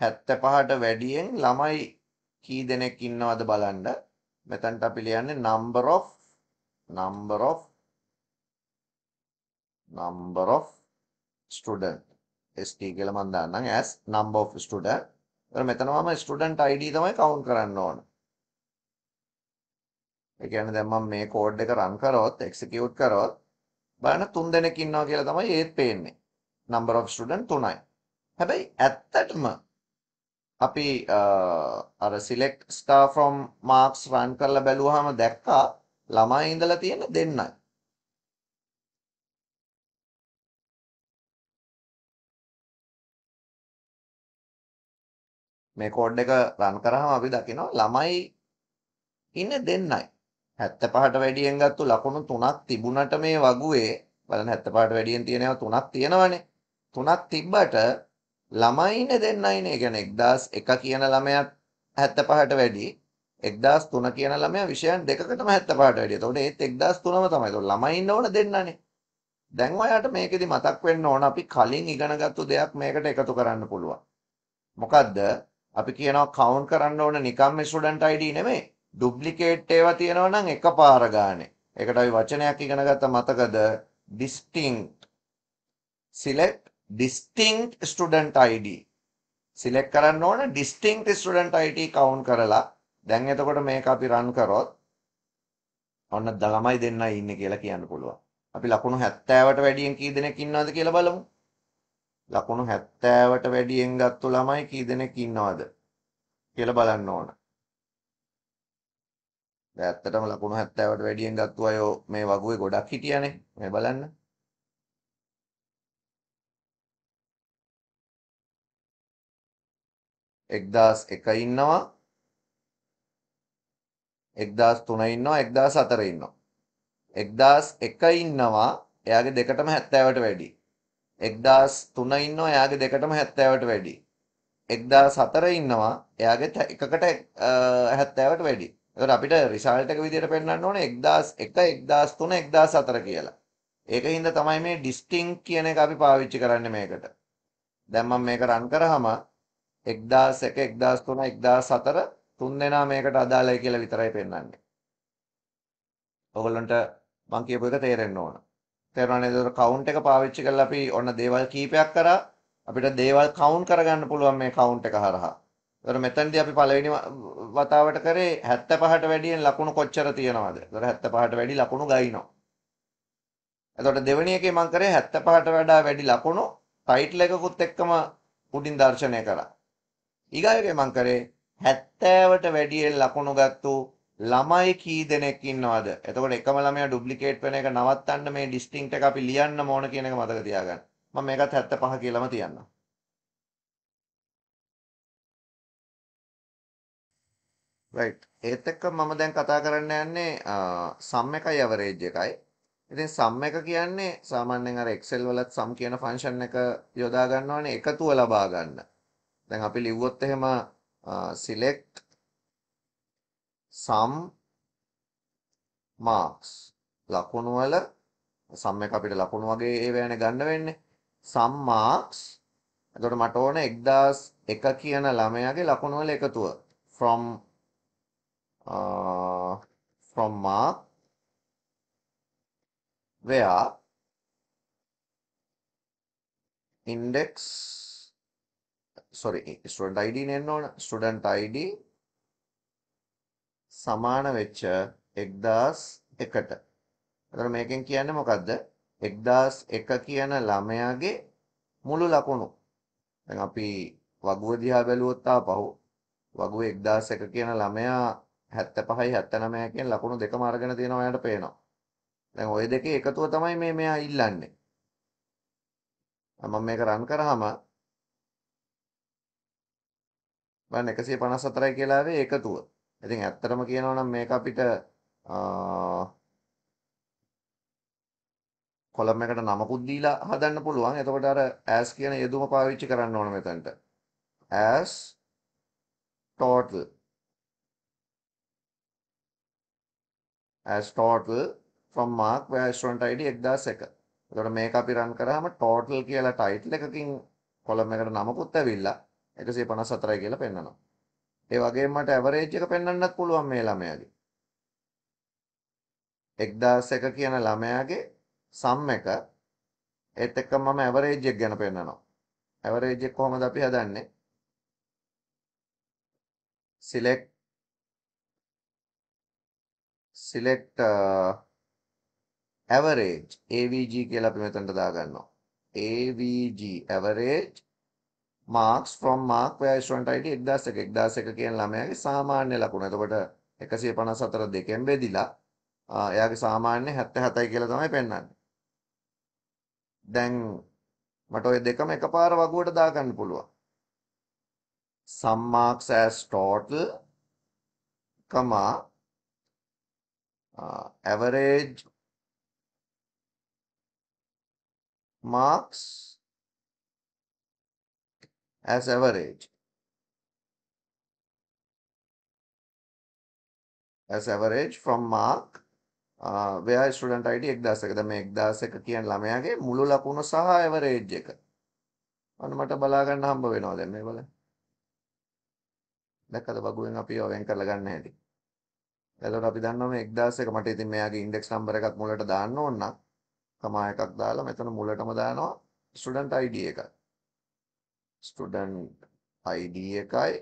75ට වැඩියෙන් ළමයි කී දෙනෙක් ඉන්නවද බලන්න මෙතනට අපි ලියන්නේ number of number of number of student st කියලා මම දාන්නම් as number of student. ඒතර මෙතනම student id තමයි count කරන්න ඕන. ඒ කියන්නේ දැන් මම මේ කෝඩ් එක run කරොත් execute කරොත් බලන්න තුන් දෙනෙක් ඉන්නවා කියලා තමයි ඒත් පේන්නේ. number of student 3යි. හැබැයි ඇත්තටම අපි අර select star from marks run කරලා බැලුවාම දැක්කා ළමයි ඉඳලා තියෙන දෙන්නයි. මේ කෝඩ් එක රන් කරාම අපි දකිනවා ළමයි ඉන්න දෙන්නයි. 75ට වැඩියෙන් ගත්තු ලකුණු 3ක් තිබුණට මේ වගුවේ බලන්න 75ට වැඩියෙන් තියෙනවා 3ක් තියෙනවනේ. 3ක් තිබ්බට ළමයින දෙන්නයිනේ කියන්නේ 1001 කියන ළමයා 75ට වැඩි 1003 කියන ළමයා විෂයන් දෙකකටම 75ට වැඩි. එතකොට ඒත් 1003ම තමයි. එතකොට ළමයින්න ඕන දෙන්නනේ. දැන් ඔයාට මේකෙදි මතක් වෙන්න ඕන අපි කලින් ඉගෙනගත්තු දෙයක් මේකට එකතු කරන්න පුළුවන්. මොකද්ද? අපි කියනවා කවුන්ට් කරන්න ඕන නිකම්ම ස්ටුඩන්ට් ID නෙමෙයි. ඩුප්ලිකේට් ඒවා තියෙනවා නම් එකපාර ගානේ. ඒකට අපි වචනයක් ඉගෙන ගත්තා මතකද? distinct select distinct student ID select කරන්න ඕන distinct student ID count කරලා දැන් එතකොට මේක අපි run කරොත් ඔන්න ළමයි දෙන්නයි ඉන්නේ කියලා කියන්න පුළුවන්. අපි ලකුණු 70ට වැඩියෙන් කී දෙනෙක් ඉන්නවද කියලා බලමු. ලකුණු 70ට වැඩියෙන් ගත්තු ළමයි කී දෙනෙක් ඉන්නවද කියලා බලන්න ඕන. ඇත්තටම ලකුණු 70ට වැඩියෙන් ගත්තු අය මේ වගුවේ ගොඩක් හිටියනේ. මේ බලන්න. 1001 ඉන්නවා 1003 ඉන්නවා 1004 ඉන්නවා 1001 ඉන්නවා එයාගේ දෙකටම 70ට වැඩි 1003 ඉන්නවා එයාගේ දෙකටම 70ට වැඩි 1004 ඉන්නවා එයාගේ එකකට 70ට වැඩි ඒකට අපිට රිසල්ට් එක විදියට පෙන්වන්න ඕනේ 1001 1003 1004 කියලා ඒකින්ද තමයි මේ ඩිස්ටින්ක් කියන එක අපි පාවිච්චි කරන්නේ මේකට දැන් මම මේක රන් කරාම 1001 1003 1004 තුන් දෙනා මේකට අදාළයි කියලා විතරයි පෙන්වන්නේ. ඔයගොල්ලන්ට මම කියපු එක තේරෙන්න ඕන. තේරුණානේ? ඒතර කවුන්ට් එක පාවිච්චි කරලා අපි ඔන්න දේවල් කීපයක් කරා අපිට දේවල් කවුන්ට් කරගන්න පුළුවන් මේ කවුන්ට් එක හරහා. ඒතර මෙතනදී අපි පළවෙනි වතාවට කරේ 75ට වැඩියෙන් ලකුණු කොච්චර තියෙනවද? ඒතර 75ට වැඩි ලකුණු ගයිනවා. එතකොට දෙවෙනි එකේ මම කරේ 75ට වඩා වැඩි ලකුණු ටයිටල් එකකුත් එක්කම උඩින් දර්ශනය කරා. ඊගායකේ මං කරේ 70ට වැඩිය ලකුණු ගත්තු ළමයි කී දෙනෙක් ඉන්නවද? එතකොට එකම ළමයා ඩුප්ලිකේට් වෙන එක නවත්තන්න මේ ඩිස්ටින්ක්ට් එක අපි ලියන්න ඕන කියන එක මතක තියාගන්න. මම මේකත් 75 කියලාම තියන්නම්. රයිට් ඒත් එක්ක මම දැන් කතා කරන්න යන්නේ සම් එකයි ඇවරේජ් එකයි. ඉතින් සම් එක කියන්නේ සාමාන්‍යයෙන් අර Excel වලත් සම් කියන ෆන්ක්ෂන් එක යොදා ගන්නවනේ එකතුව ලබා ගන්න. දැන් අපි ලිව්වොත් එහෙම select sum marks ලකුණු වල sum එක අපිට ලකුණු වගේ ඒවෑනේ ගන්න වෙන්නේ sum marks එතකොට මට ඕන 1001 කියන ළමයාගේ ලකුණු වල එකතුව from uh, from mark where index sorry student id නෙන්න ඕන student id සමාන වෙච්ච 1001ට. එතකොට මේකෙන් කියන්නේ මොකද්ද? 1001 කියන ළමයාගේ මුළු ලකුණු. දැන් අපි වගුව දිහා බැලුවොත් ආපහු වගුව 1001 කියන ළමයා 75යි 79 කියන ලකුණු දෙකම අරගෙන තියෙනවා එයාට පේනවා. දැන් ওই දෙකේ එකතුව තමයි මේ මෙයා ඉල්ලන්නේ. මම මේක රන් කරාම බලන්න 154යි කියලා ආවේ එකතුව. ඉතින් ඇත්තටම කියනවා නම් මේක අපිට කොලම් එකට නමකුත් දීලා හදන්න පුළුවන්. එතකොට අර as කියන යෙදුම පාවිච්චි කරන්න ඕන මෙතනට. as total as total from mark where restaurant id 1001. එතකොට මේක අපි රන් කරාම total කියලා ටයිටල් එකකින් කොලම් එකට නමකුත් ඇවිල්ලා 154යි කියලා පෙන්වනවා. ඒ වගේම මට ඇවරේජ් එක පෙන්වන්නත් පුළුවන් මේ ළමයාගේ. 1001 කියන ළමයාගේ සම් එක ඒත් එක්ක මම ඇවරේජ් එක ගැන පෙන්වනවා. ඇවරේජ් එක කොහොමද අපි හදන්නේ? select select uh, average avg කියලා අපි මෙතනට දාගන්නවා. avg average marks from mark where student ID 1001 1001 කියන ළමයාගේ සාමාන්‍ය ලකුණ. එතකොට 154 දෙකෙන් බෙදිලා එයාගේ සාමාන්‍ය 77යි කියලා තමයි පෙන්වන්නේ. දැන් මට ওই දෙකම එකපාර වගුවට දාගන්න පුළුවන්. sum marks as total, comma uh, average marks as average as average from mark uh, where student ID 1001ද මේ 1001 කියන ළමයාගේ මුළු ලකුණු සහ average එක. අන්න මට බලා ගන්න හම්බ වෙනවා දැන් මේ බලන්න. දැක්කද බගුවෙන් අපි ඔවෙන් කරලා ගන්න හැටි. එතකොට අපි දන්නවා මේ 1001 මට ඉතින් මෙයාගේ index number එකක් මුලට දාන්න ඕන නම් කමා එකක් දාලා මෙතන මුලටම දානවා student ID එකක්. ස්ටුඩන්ට් ID එකයි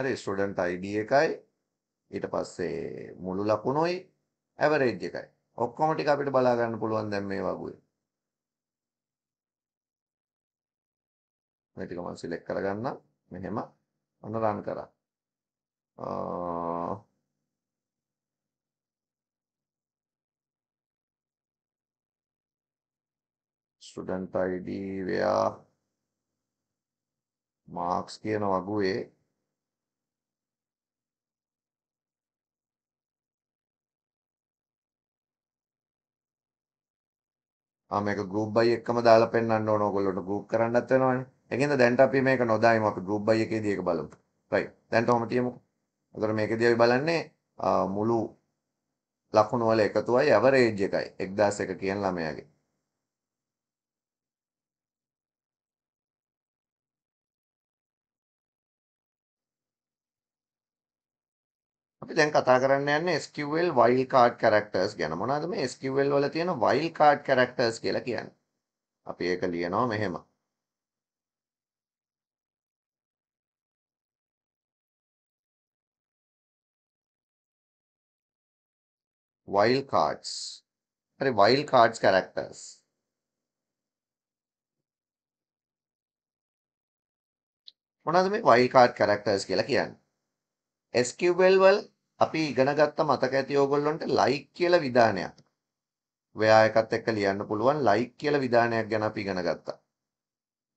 හරි ස්ටුඩන්ට් ID එකයි ඊට පස්සේ මුළු ලකුණුයි ඇවරේජ් එකයි ඔක්කොම ටික අපිට බලා ගන්න පුළුවන් දැන් මේ වගේ මේ ටික මම සිලෙක්ට් කරගන්න මෙහෙම අන්න රන් කරා student id where marks කියන වගුවේ මේක ගෲප් බයි එකම දාලා පෙන්වන්න ඕන ඕගොල්ලොන්ට ගෲප් කරන්නත් වෙනවනේ. ඒකෙන්ද දැන්ට අපි මේක නොදායිමු අපි ගෲප් බයි එකේදී ඒක බලමු. right. දැන්ට ඔහම තියමුකෝ. එතකොට මේකේදී අපි බලන්නේ මුළු ලකුණු වල එකතුවයි ඇවරේජ් එකයි 1001 කියන ළමයාගේ. अभी दें कथाकरण एसक्यूएल वैल कॉड कैरेक्टर्स मुनाद में एसक्यूएल वाले तीन वैल कॉड कैरेक्टर्स अभी एक लियनो मेहम वैल कॉड्स अरे वैल कॉड्स कैरेक्टर्स मुनाद में वैल कॉड कैरेक्टर्स एसक्यूएल वाले අපි ඉගෙන ගත්ත මතක ඇති ඕගොල්ලොන්ට like කියලා විධානයක්. ඔයා එකත් එක්ක ලියන්න පුළුවන් like කියලා විධානයක් ගැන අපි ඉගෙන ගත්තා.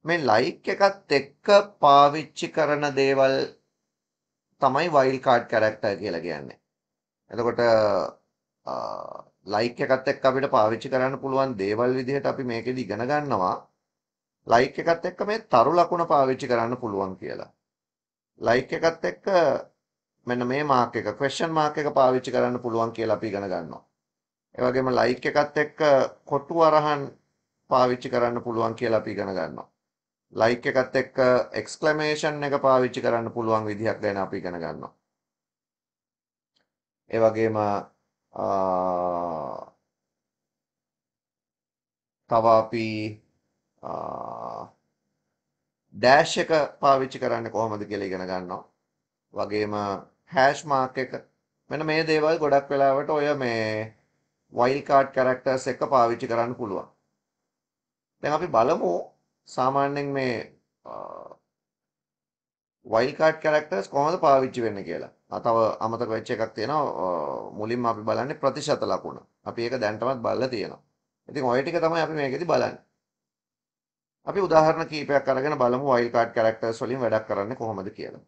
මේ like එකත් එක්ක පාවිච්චි කරන දේවල් තමයි wild card character කියලා කියන්නේ. එතකොට ලයික් එකත් එක්ක අපිට පාවිච්චි කරන්න පුළුවන් දේවල් විදිහට අපි මේකෙදි ඉගෙන ගන්නවා ලයික් එකත් එක්ක මේ තරු ලකුණ පාවිච්චි කරන්න පුළුවන් කියලා. ලයික් එකත් එක්ක මෙන්න මේ මාක් එක question mark එක පාවිච්චි කරන්න පුළුවන් කියලා අපි ඉගෙන ගන්නවා. ඒ වගේම like එකත් එක්ක කොටු අරහන් පාවිච්චි කරන්න පුළුවන් කියලා අපි ඉගෙන ගන්නවා. like එකත් එක්ක exclamation එක පාවිච්චි කරන්න පුළුවන් විදිහක් ගැන අපි ඉගෙන ගන්නවා. ඒ වගේම තව අපි ඩෑෂ් එක පාවිච්චි කරන්න කොහොමද කියලා ඉගෙන ගන්නවා. වගේම හැෂ් මාක් එක මෙන්න මේ දේවල් ගොඩක් වෙලාවට ඔය මේ වයිල් කාඩ් කැරක්ටර්ස් එක පාවිච්චි කරන්න පුළුවන්. දැන් අපි බලමු සාමාන්‍යයෙන් මේ වයිල් කාඩ් කැරක්ටර්ස් කොහොමද පාවිච්චි වෙන්නේ කියලා. අතව අමතක වෙච්ච එකක් තියෙනවා මුලින්ම අපි බලන්නේ ප්‍රතිශත ලකුණ. අපි ඒක දැන්ටමත් බලලා තියෙනවා. ඉතින් ওই ටික තමයි අපි මේකෙදි බලන්නේ. අපි උදාහරණ කීපයක් අරගෙන බලමු වයිල් කාඩ් කැරක්ටර්ස් වලින් වැඩක් කරන්නේ කොහොමද කියලා.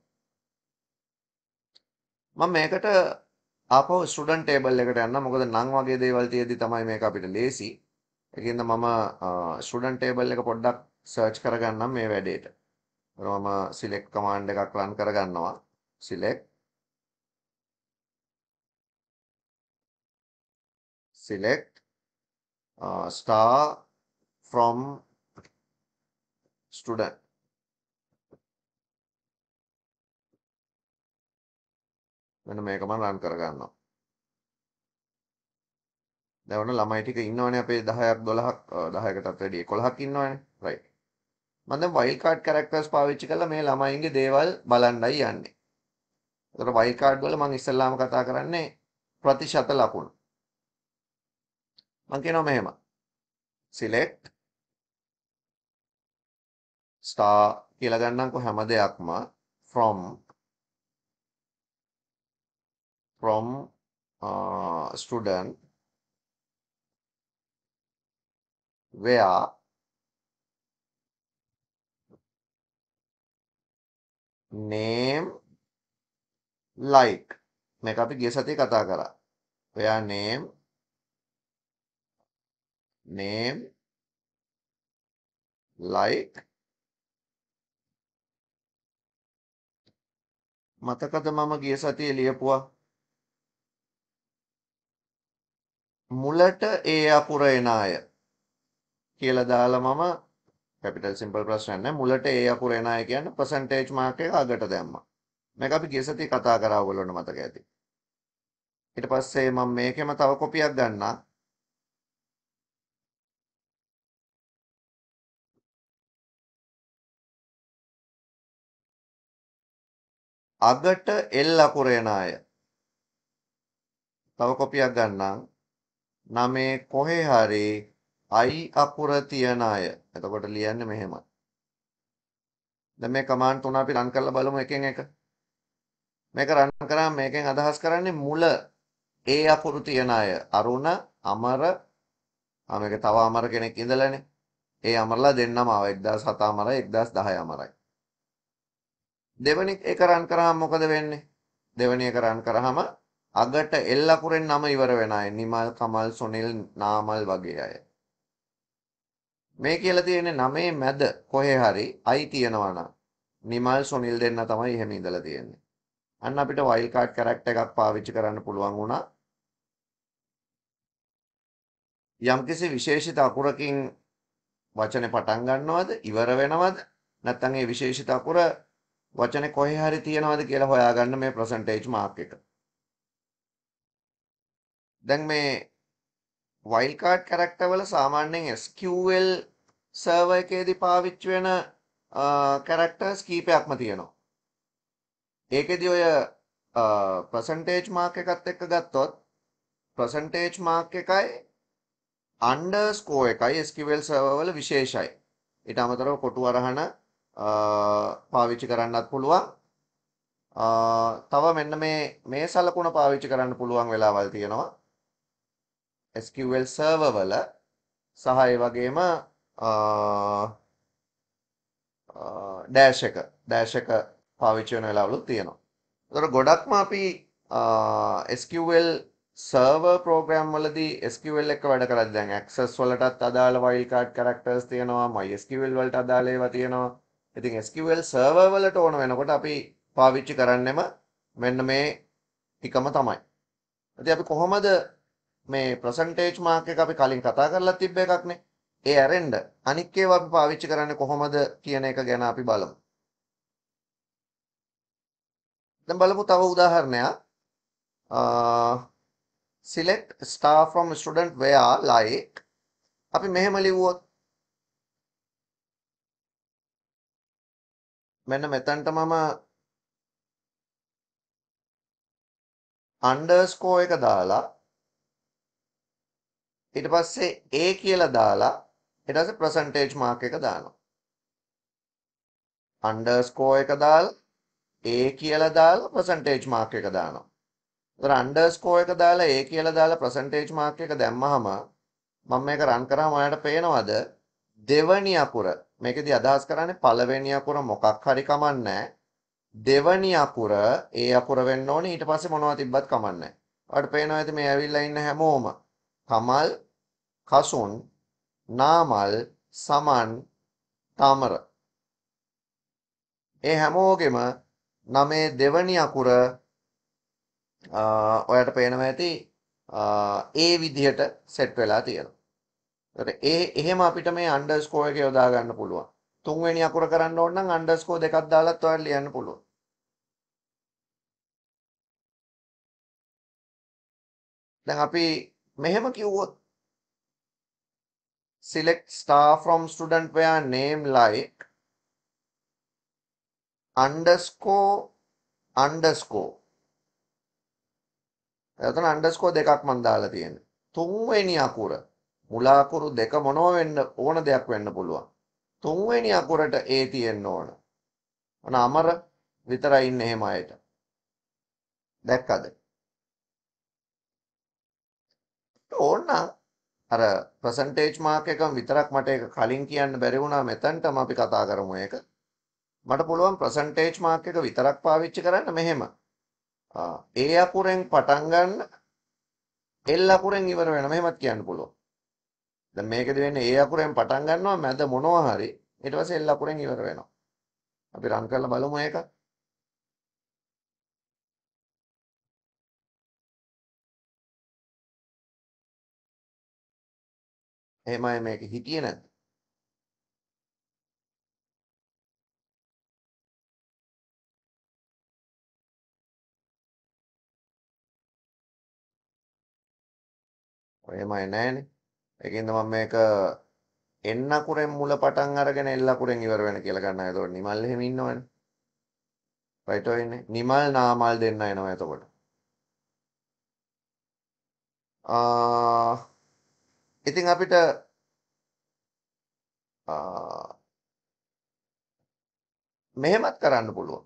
මම මේකට ආපහු ස්ටුඩන්ට් ටේබල් එකට යන්න මොකද නම් වගේ දේවල් තියෙද්දි තමයි මේක අපිට ලේසි. ඒකින්ද මම ස්ටුඩන්ට් ටේබල් එක පොඩ්ඩක් සර්ච් කරගන්නම් මේ වැඩේට. මම select command එකක් run කරගන්නවා. select select uh, star from student මෙන්න මේකම රන් කරගන්නවා. දැන් ඔන්න ළමයි ටික ඉන්නවනේ අපේ 10ක් 12ක් 10කටත් වැඩිය 11ක් ඉන්නවනේ. right. මම දැන් wild card characters පාවිච්චි කරලා මේ ළමයින්ගේ දේවල් බලන්නයි යන්නේ. ඒතර wild card වල මම ඉස්සෙල්ලාම කතා කරන්නේ ප්‍රතිශත ලකුණු. මම කියනවා මෙහෙම. select star කියලා ගන්නම්කො හැම දෙයක්ම from from uh, student where name like මේක අපි ගිය සතියේ කතා කරා. where name name like මතකද මම ගිය සතියේ ලියපුවා මුලට ඒ අකුර එන අය කියලා දාලා මම කැපිටල් සිම්පල් ප්‍රශ්නයක් නෑ මුලට ඒ අකුර එන අය කියන්නේ percentage mark එක අගට දැම්මා. මේක අපි ගිය සතියේ කතා කරා ඔයගොල්ලොන්ට මතක ඇති. ඊට පස්සේ මම මේකෙම තව කොපියක් ගන්නා. අගට L අකුර එන අය. තව කොපියක් ගන්නම්. නමේ කොහේ හරි i අකුර තියන අය. එතකොට ලියන්න මෙහෙමයි. දැන් මේ කමාන්ඩ් තුන අපි රන් කරලා බලමු එකෙන් එක. මේක රන් කරාම මේකෙන් අදහස් කරන්නේ මුල ඒ අකුරු තියන අය. අරුණ, අමර, ආ මේක තව අමර කෙනෙක් ඉඳලානේ. ඒ අමරලා දෙන්නම ආව 1007 අමරයි 1010 අමරයි. දෙවෙනි එක රන් කරාම මොකද වෙන්නේ? දෙවෙනි එක රන් කරාම අගට එල් අකුරෙන් නම ඉවර වෙන අය නිමල් කමල් සොනිල් නාමල් වගේ අය මේ කියලා තියෙන්නේ නමේ මැද කොහේ හරි අයි තියෙනවා නම් නිමල් සොනිල් දෙන්න තමයි එහෙම ඉඳලා තියෙන්නේ අන්න අපිට වයිල්ඩ් කාඩ් කැරක්ටර් එකක් පාවිච්චි කරන්න පුළුවන් වුණා යම්කිසි විශේෂිත අකුරකින් වචනේ පටන් ගන්නවද ඉවර වෙනවද නැත්නම් ඒ විශේෂිත අකුර වචනේ කොහේ හරි තියෙනවද කියලා හොයාගන්න මේ percentage mark එක දැන් මේ වයිල් කාඩ් කැරක්ටර් වල සාමාන්‍යයෙන් SQL සර්වර් එකේදී පාවිච්චි වෙන කැරක්ටර්ස් කීපයක්ම තියෙනවා. ඒකෙදී ඔය ප්‍රසන්ටේජ් මාක් එකත් එක්ක ගත්තොත් ප්‍රසන්ටේජ් මාක් එකයි අන්ඩර්ස්කෝ එකයි SQL සර්වර් වල විශේෂයි. ඊට අමතරව කොටු අරහන පාවිච්චි කරන්නත් පුළුවන්. තව මෙන්න මේ මේ සලකුණ පාවිච්චි කරන්න පුළුවන් වෙලාවල් තියෙනවා. SQL Server වල සහ ඒ වගේම ඩෑෂ් එක ඩෑෂ් එක පාවිච්චි වෙන වෙලාවලුත් තියෙනවා. ඒතර ගොඩක්ම අපි SQL සර්වර් ප්‍රෝග්‍රෑම් වලදී SQL එක වැඩ කරද්දී දැන් Access වලටත් අදාළ wild card characters තියෙනවා, MySQL වලට අදාළ ඒවා තියෙනවා. ඉතින් SQL සර්වර් වලට ඕන වෙනකොට අපි පාවිච්චි කරන්නෙම මෙන්න මේ ටිකම තමයි. ඉතින් අපි කොහොමද මේ ප්‍රසන්ටේජ් මාක් එක අපි කලින් කතා කරලා තිබ්බ එකක්නේ. ඒ ඇරෙන්න අනික් ඒවා අපි පාවිච්චි කරන්නේ කොහොමද කියන එක ගැන අපි බලමු. දැන් බලමු තව උදාහරණයක්. select star from student where like අපි මෙහෙම ලිව්වොත් මෙන්න මෙතනට මම underscore එක දාලා ඊට පස්සේ A කියලා දාලා ඊට පස්සේ percentage mark එක දානවා. underscore එක දාලා A කියලා දාලා percentage mark එක දානවා. ඒතර underscore එක දාලා A කියලා දාලා percentage mark එක දැම්මහම මම මේක රන් කරාම ඔයාලට පේනවද දෙවනි අකුර මේකෙදි අදහස් කරන්නේ පළවෙනි අකුර මොකක් හරි කමන්නේ දෙවනි අකුර ඒ අකුර වෙන්න ඕනේ ඊට පස්සේ මොනවද තිබ්බත් කමන්නේ. ඔයාලට පේනවා ඇති මේ ඇවිල්ලා ඉන්න හැමෝම තමල් කසුන් නාමල් සමන් තමර ඒ හැමෝගෙම නමේ දෙවනි අකුර ඔයට පේනව ඇති ඒ විදිහට සෙට් වෙලා තියෙනවා ඒ එහෙම අපිට මේ අන්ඩර්ස්කෝ එක යොදා ගන්න පුළුවන් තුන්වෙනි අකුර කරන්න ඕන නම් අන්ඩර්ස්කෝ දෙකක් දාලත් ඔයාලා ලියන්න පුළුවන් දැන් අපි මෙහෙම කිව්වොත් select star from student where name like underscore underscore එතන underscore දෙකක් මම දාලා තියෙන්නේ තුන්වෙනි අකුර මුල අකුරු දෙක මොනව වෙන්න ඕන දෙයක් වෙන්න පුළුවන් තුන්වෙනි අකුරට A තියෙන්න ඕන අන අමර විතරයි ඉන්නේ එහෙම අයට දැක්කද ඕන්න අර පර්සන්ටේජ් මාක් එකම විතරක් මට ඒක කලින් කියන්න බැරි වුණා මෙතනටම අපි කතා කරමු ඒක. මට පුළුවන් පර්සන්ටේජ් මාක් එක විතරක් පාවිච්චි කරන්න මෙහෙම. ඒ අකුරෙන් පටන් ගන්න L අකුරෙන් ඉවර වෙන මෙහෙමත් කියන්න පුළුවන්. දැන් මේකද වෙන්නේ A අකුරෙන් පටන් ගන්නවා මැද මොනවා හරි ඊට පස්සේ L අකුරෙන් ඉවර වෙනවා. අපි රන් කරලා බලමු ඒක. එහෙම අය මේක හිටියේ නැද්ද? එහෙමයි නැහනේ. ඒකින්ද මම මේක එන්න අකුරෙන් මුල පටන් අරගෙන එල්ල අකුරෙන් ඉවර වෙන කියලා ගන්නවා. ඒතකොට නිමල් එහෙම ඉන්නවනේ. right වෙන්නේ. නිමල් නාමල් දෙන්න එනවා එතකොට. ආ ඉතින් අපිට මෙහෙමත් කරන්න පුළුවන්.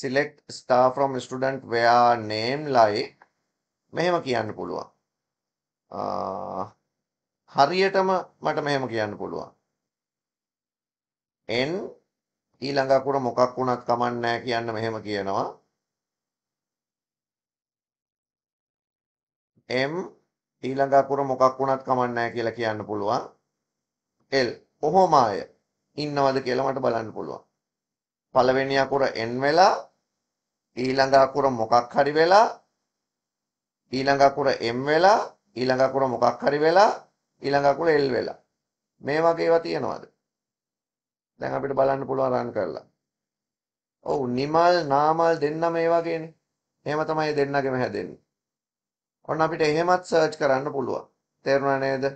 select star from student where name like මෙහෙම කියන්න පුළුවන්. හරියටම මට මෙහෙම කියන්න පුළුවන්. n ඊළඟ අකුර මොකක් වුණත් කමක් නැහැ කියන්න මෙහෙම කියනවා. M ඊළඟ අකුර මොකක් වුණත් කමන්නේ කියලා කියන්න පුළුවන්. L කොහොම ආය ඉන්නවද කියලා මට බලන්න පුළුවන්. පළවෙනි අකුර N වෙලා ඊළඟ අකුර මොකක් හරි වෙලා ඊළඟ අකුර M වෙලා ඊළඟ අකුර මොකක් හරි වෙලා ඊළඟ අකුර L වෙලා මේ වගේ ඒවා තියෙනවද? දැන් අපිට බලන්න පුළුවන් රන් කරලා. ඔව් නිමල් නාමල් දෙන්නම මේ වගේනේ. එහෙම තමයි දෙන්නගෙම හැදෙන්නේ. ඔන්න අපිට එහෙමත් සර්ච් කරන්න පුළුවන්. තේරුණා නේද?